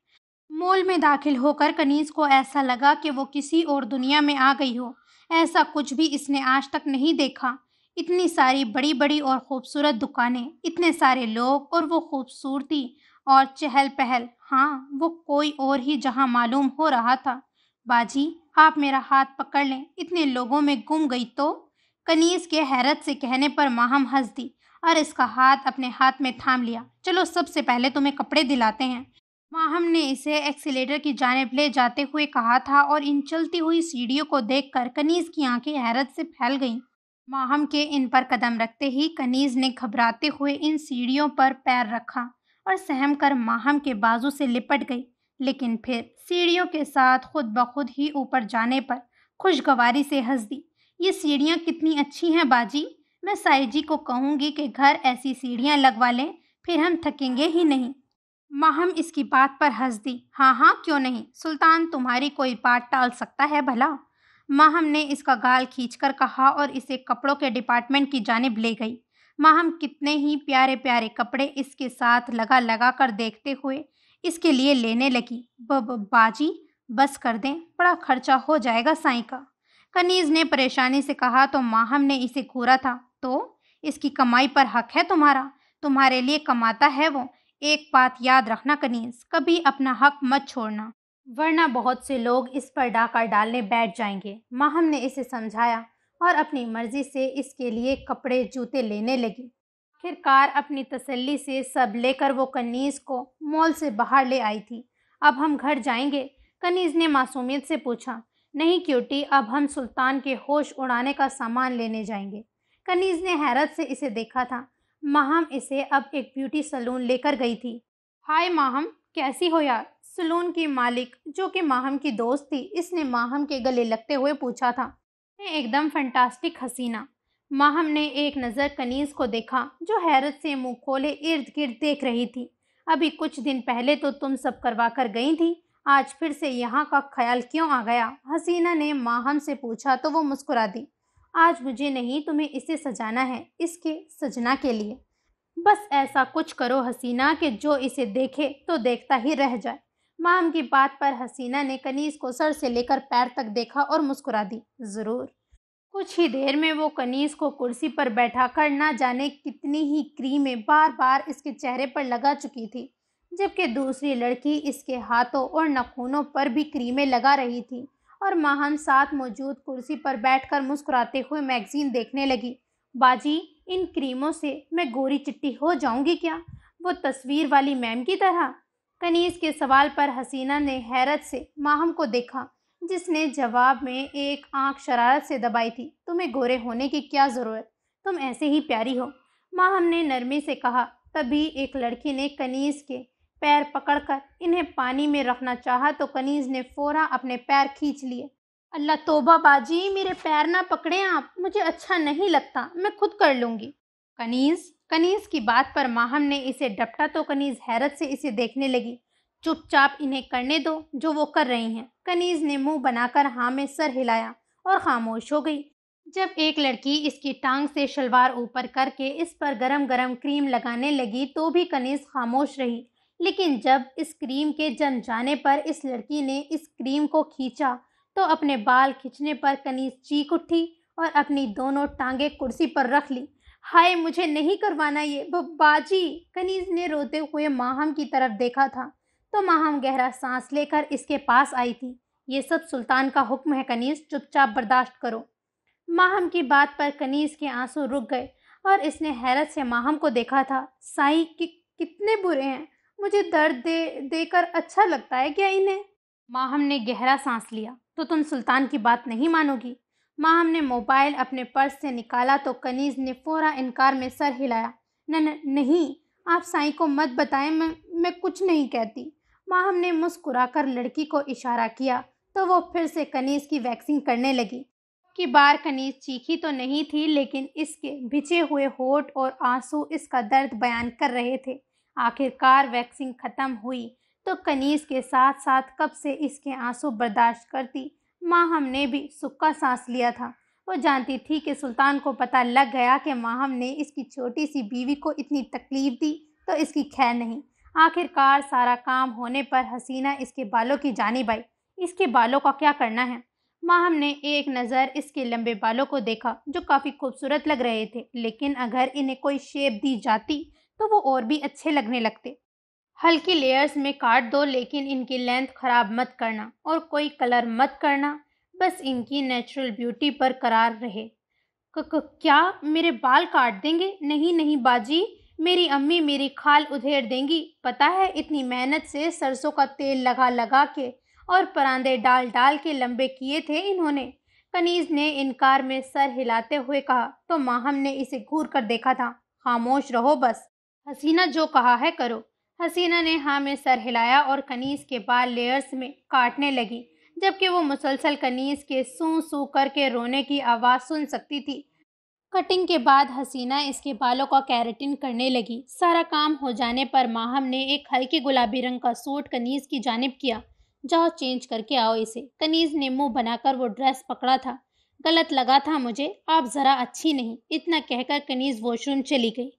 mall में दाखिल होकर कनीज को ऐसा लगा कि वो किसी और दुनिया में आ गई हो ऐसा कुछ भी इसने आज तक नहीं देखा इतनी सारी बड़ी बड़ी और ख़ूबसूरत दुकानें इतने सारे लोग और वो खूबसूरती और चहल पहल हाँ वो कोई और ही जहाँ मालूम हो रहा था बाजी आप मेरा हाथ पकड़ लें इतने लोगों में गुम गई तो कनीज के हैरत से कहने पर माहम हंस दी और इसका हाथ अपने हाथ में थाम लिया चलो सबसे पहले तुम्हें कपड़े दिलाते हैं माहम ने इसे एक्सीटर की जानब ले जाते हुए कहा था और इन चलती हुई सीढ़ियों को देखकर कनीज की आंखें हैरत से फैल गईं माहम के इन पर कदम रखते ही कनीज ने घबराते हुए इन सीढ़ियों पर पैर रखा और सहम कर माहम के बाजू से लिपट गई लेकिन फिर सीढ़ियों के साथ खुद ब खुद ही ऊपर जाने पर खुशगवारी से हंस दी ये सीढ़ियाँ कितनी अच्छी हैं बाजी मैं साई जी को कहूँगी कि घर ऐसी सीढ़ियाँ लगवा लें फिर हम थकेंगे ही नहीं माहम इसकी बात पर हंस दी हाँ हाँ क्यों नहीं सुल्तान तुम्हारी कोई बात टाल सकता है भला माहम ने इसका गाल खींचकर कहा और इसे कपड़ों के डिपार्टमेंट की जानब ले गई माहम कितने ही प्यारे प्यारे कपड़े इसके साथ लगा लगा कर देखते हुए इसके लिए लेने लगी बब बाजी बस कर दें बड़ा खर्चा हो जाएगा साई का कनीज ने परेशानी से कहा तो माहम ने इसे घूरा था तो इसकी कमाई पर हक है तुम्हारा तुम्हारे लिए कमाता है वो एक बात याद रखना कनीज कभी अपना हक मत छोड़ना वरना बहुत से लोग इस पर डाका डालने बैठ जाएंगे माहम ने इसे समझाया और अपनी मर्जी से इसके लिए कपड़े जूते लेने लगी आखिरकार अपनी तसल्ली से सब लेकर वो कनीज़ को मॉल से बाहर ले आई थी अब हम घर जाएंगे कनीज़ ने मासूमियत से पूछा नहीं क्यूटी अब हम सुल्तान के होश उड़ाने का सामान लेने जाएंगे कनीज़ ने हैरत से इसे देखा था माहम इसे अब एक ब्यूटी सलून लेकर गई थी हाय माहम कैसी हो यार सलून की मालिक जो कि माहम की दोस्त थी इसने माहम के गले लगते हुए पूछा था मैं एकदम फंटास्टिक हसीना माहम ने एक नज़र कनीज को देखा जो हैरत से मुंह खोले इर्द गिर्द देख रही थी अभी कुछ दिन पहले तो तुम सब करवा कर गई थी आज फिर से यहाँ का ख्याल क्यों आ गया हसीना ने माहम से पूछा तो वो मुस्कुरा दी आज मुझे नहीं तुम्हें इसे सजाना है इसके सजना के लिए बस ऐसा कुछ करो हसीना कि जो इसे देखे तो देखता ही रह जाए माम की बात पर हसीना ने कनीज को सर से लेकर पैर तक देखा और मुस्कुरा दी ज़रूर कुछ ही देर में वो कनीज को कुर्सी पर बैठा कर ना जाने कितनी ही क्रीमें बार बार इसके चेहरे पर लगा चुकी थी जबकि दूसरी लड़की इसके हाथों और नखूनों पर भी क्रीमें लगा रही थी और माहन साथ मौजूद कुर्सी पर बैठकर मुस्कुराते हुए मैगजीन देखने लगी बाजी इन क्रीमों से मैं गोरी चिट्टी हो जाऊंगी क्या वो तस्वीर वाली मैम की तरह कनीज के सवाल पर हसीना ने हैरत से माहम को देखा जिसने जवाब में एक आंख शरारत से दबाई थी तुम्हें गोरे होने की क्या ज़रूरत तुम ऐसे ही प्यारी हो माहम ने नरमी से कहा तभी एक लड़की ने कनीज के पैर पकड़कर इन्हें पानी में रखना चाहा तो कनीज ने फौरन अपने पैर खींच लिए अल्लाह तोबा बाजी मेरे पैर ना पकड़े आप मुझे अच्छा नहीं लगता मैं खुद कर लूँगी कनीज कनीज की बात पर माहम ने इसे डपटा तो कनीज हैरत से इसे देखने लगी चुपचाप इन्हें करने दो जो वो कर रही हैं कनीज ने मुंह बनाकर हाँ में सर हिलाया और खामोश हो गई जब एक लड़की इसकी टांग से शलवार ऊपर करके इस पर गरम गरम क्रीम लगाने लगी तो भी कनीज खामोश रही लेकिन जब इस क्रीम के जम जाने पर इस लड़की ने इस क्रीम को खींचा तो अपने बाल खींचने पर कनीज चीख उठी और अपनी दोनों टांगे कुर्सी पर रख ली हाय मुझे नहीं करवाना ये बाजी कनीज ने रोते हुए माहम की तरफ देखा था तो माहम गहरा सांस लेकर इसके पास आई थी ये सब सुल्तान का हुक्म है कनीज चुपचाप बर्दाश्त करो माहम की बात पर कनीज के आंसू रुक गए और इसने हैरत से माहम को देखा था साई कि, कितने बुरे हैं मुझे दर्द दे देकर अच्छा लगता है क्या इन्हें माहम ने गहरा सांस लिया तो तुम सुल्तान की बात नहीं मानोगी माँ हमने मोबाइल अपने पर्स से निकाला तो कनीज ने फौरा इनकार में सर हिलाया न, न नहीं आप साई को मत बताएं मैं मैं कुछ नहीं कहती माँ हमने मुस्कुराकर लड़की को इशारा किया तो वो फिर से कनीज की वैक्सिंग करने लगी कि बार कनीज चीखी तो नहीं थी लेकिन इसके भिछे हुए होठ और आंसू इसका दर्द बयान कर रहे थे आखिरकार वैक्सिंग ख़त्म हुई तो कनीज के साथ साथ कब से इसके आंसू बर्दाश्त करती माहम ने भी सुक्का सांस लिया था वो जानती थी कि सुल्तान को पता लग गया कि माहम ने इसकी छोटी सी बीवी को इतनी तकलीफ दी तो इसकी खैर नहीं आखिरकार सारा काम होने पर हसीना इसके बालों की जानी आई इसके बालों का क्या करना है माहम ने एक नज़र इसके लंबे बालों को देखा जो काफ़ी खूबसूरत लग रहे थे लेकिन अगर इन्हें कोई शेप दी जाती तो वो और भी अच्छे लगने लगते हल्की लेयर्स में काट दो लेकिन इनकी लेंथ ख़राब मत करना और कोई कलर मत करना बस इनकी नेचुरल ब्यूटी पर करार रहे क्या मेरे बाल काट देंगे नहीं नहीं बाजी मेरी अम्मी मेरी खाल उधेड़ देंगी पता है इतनी मेहनत से सरसों का तेल लगा लगा के और परांदे डाल डाल के लंबे किए थे इन्होंने कनीज ने इनकार में सर हिलाते हुए कहा तो माहम ने इसे घूर कर देखा था खामोश रहो बस हसीना जो कहा है करो हसीना ने हाँ में सर हिलाया और कनीस के बाल लेयर्स में काटने लगी जबकि वो मुसलसल कनीस के सू सू करके रोने की आवाज़ सुन सकती थी कटिंग के बाद हसीना इसके बालों का कैरेटिन करने लगी सारा काम हो जाने पर माहम ने एक हल्के गुलाबी रंग का सूट कनीज की जानब किया जाओ चेंज करके आओ इसे कनीज ने मुंह बनाकर वो ड्रेस पकड़ा था गलत लगा था मुझे आप ज़रा अच्छी नहीं इतना कहकर कनीज वॉशरूम चली गई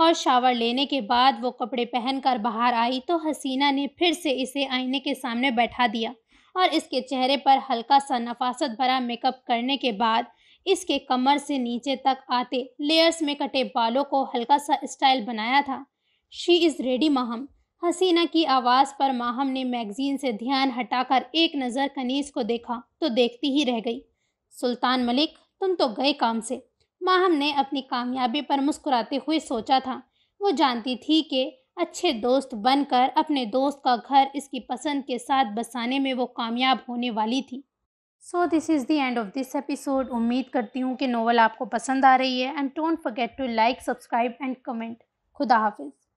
और शावर लेने के बाद वो कपड़े पहनकर बाहर आई तो हसीना ने फिर से इसे आईने के सामने बैठा दिया और इसके चेहरे पर हल्का सा नफासत भरा मेकअप करने के बाद इसके कमर से नीचे तक आते लेयर्स में कटे बालों को हल्का सा स्टाइल बनाया था she is ready Maham Haseena की आवाज़ पर माहम ने मैगजीन से ध्यान हटाकर एक नज़र कनीज को देखा तो देखती ही रह गई सुल्तान मलिक तुम तो गए काम से माहम ने अपनी कामयाबी पर मुस्कुराते हुए सोचा था वो जानती थी कि अच्छे दोस्त बनकर अपने दोस्त का घर इसकी पसंद के साथ बसाने में वो कामयाब होने वाली थी so this is the end of this episode उम्मीद करती हूँ कि नोवेल आपको पसंद आ रही है and don't forget to like subscribe and comment खुदा हाफिज़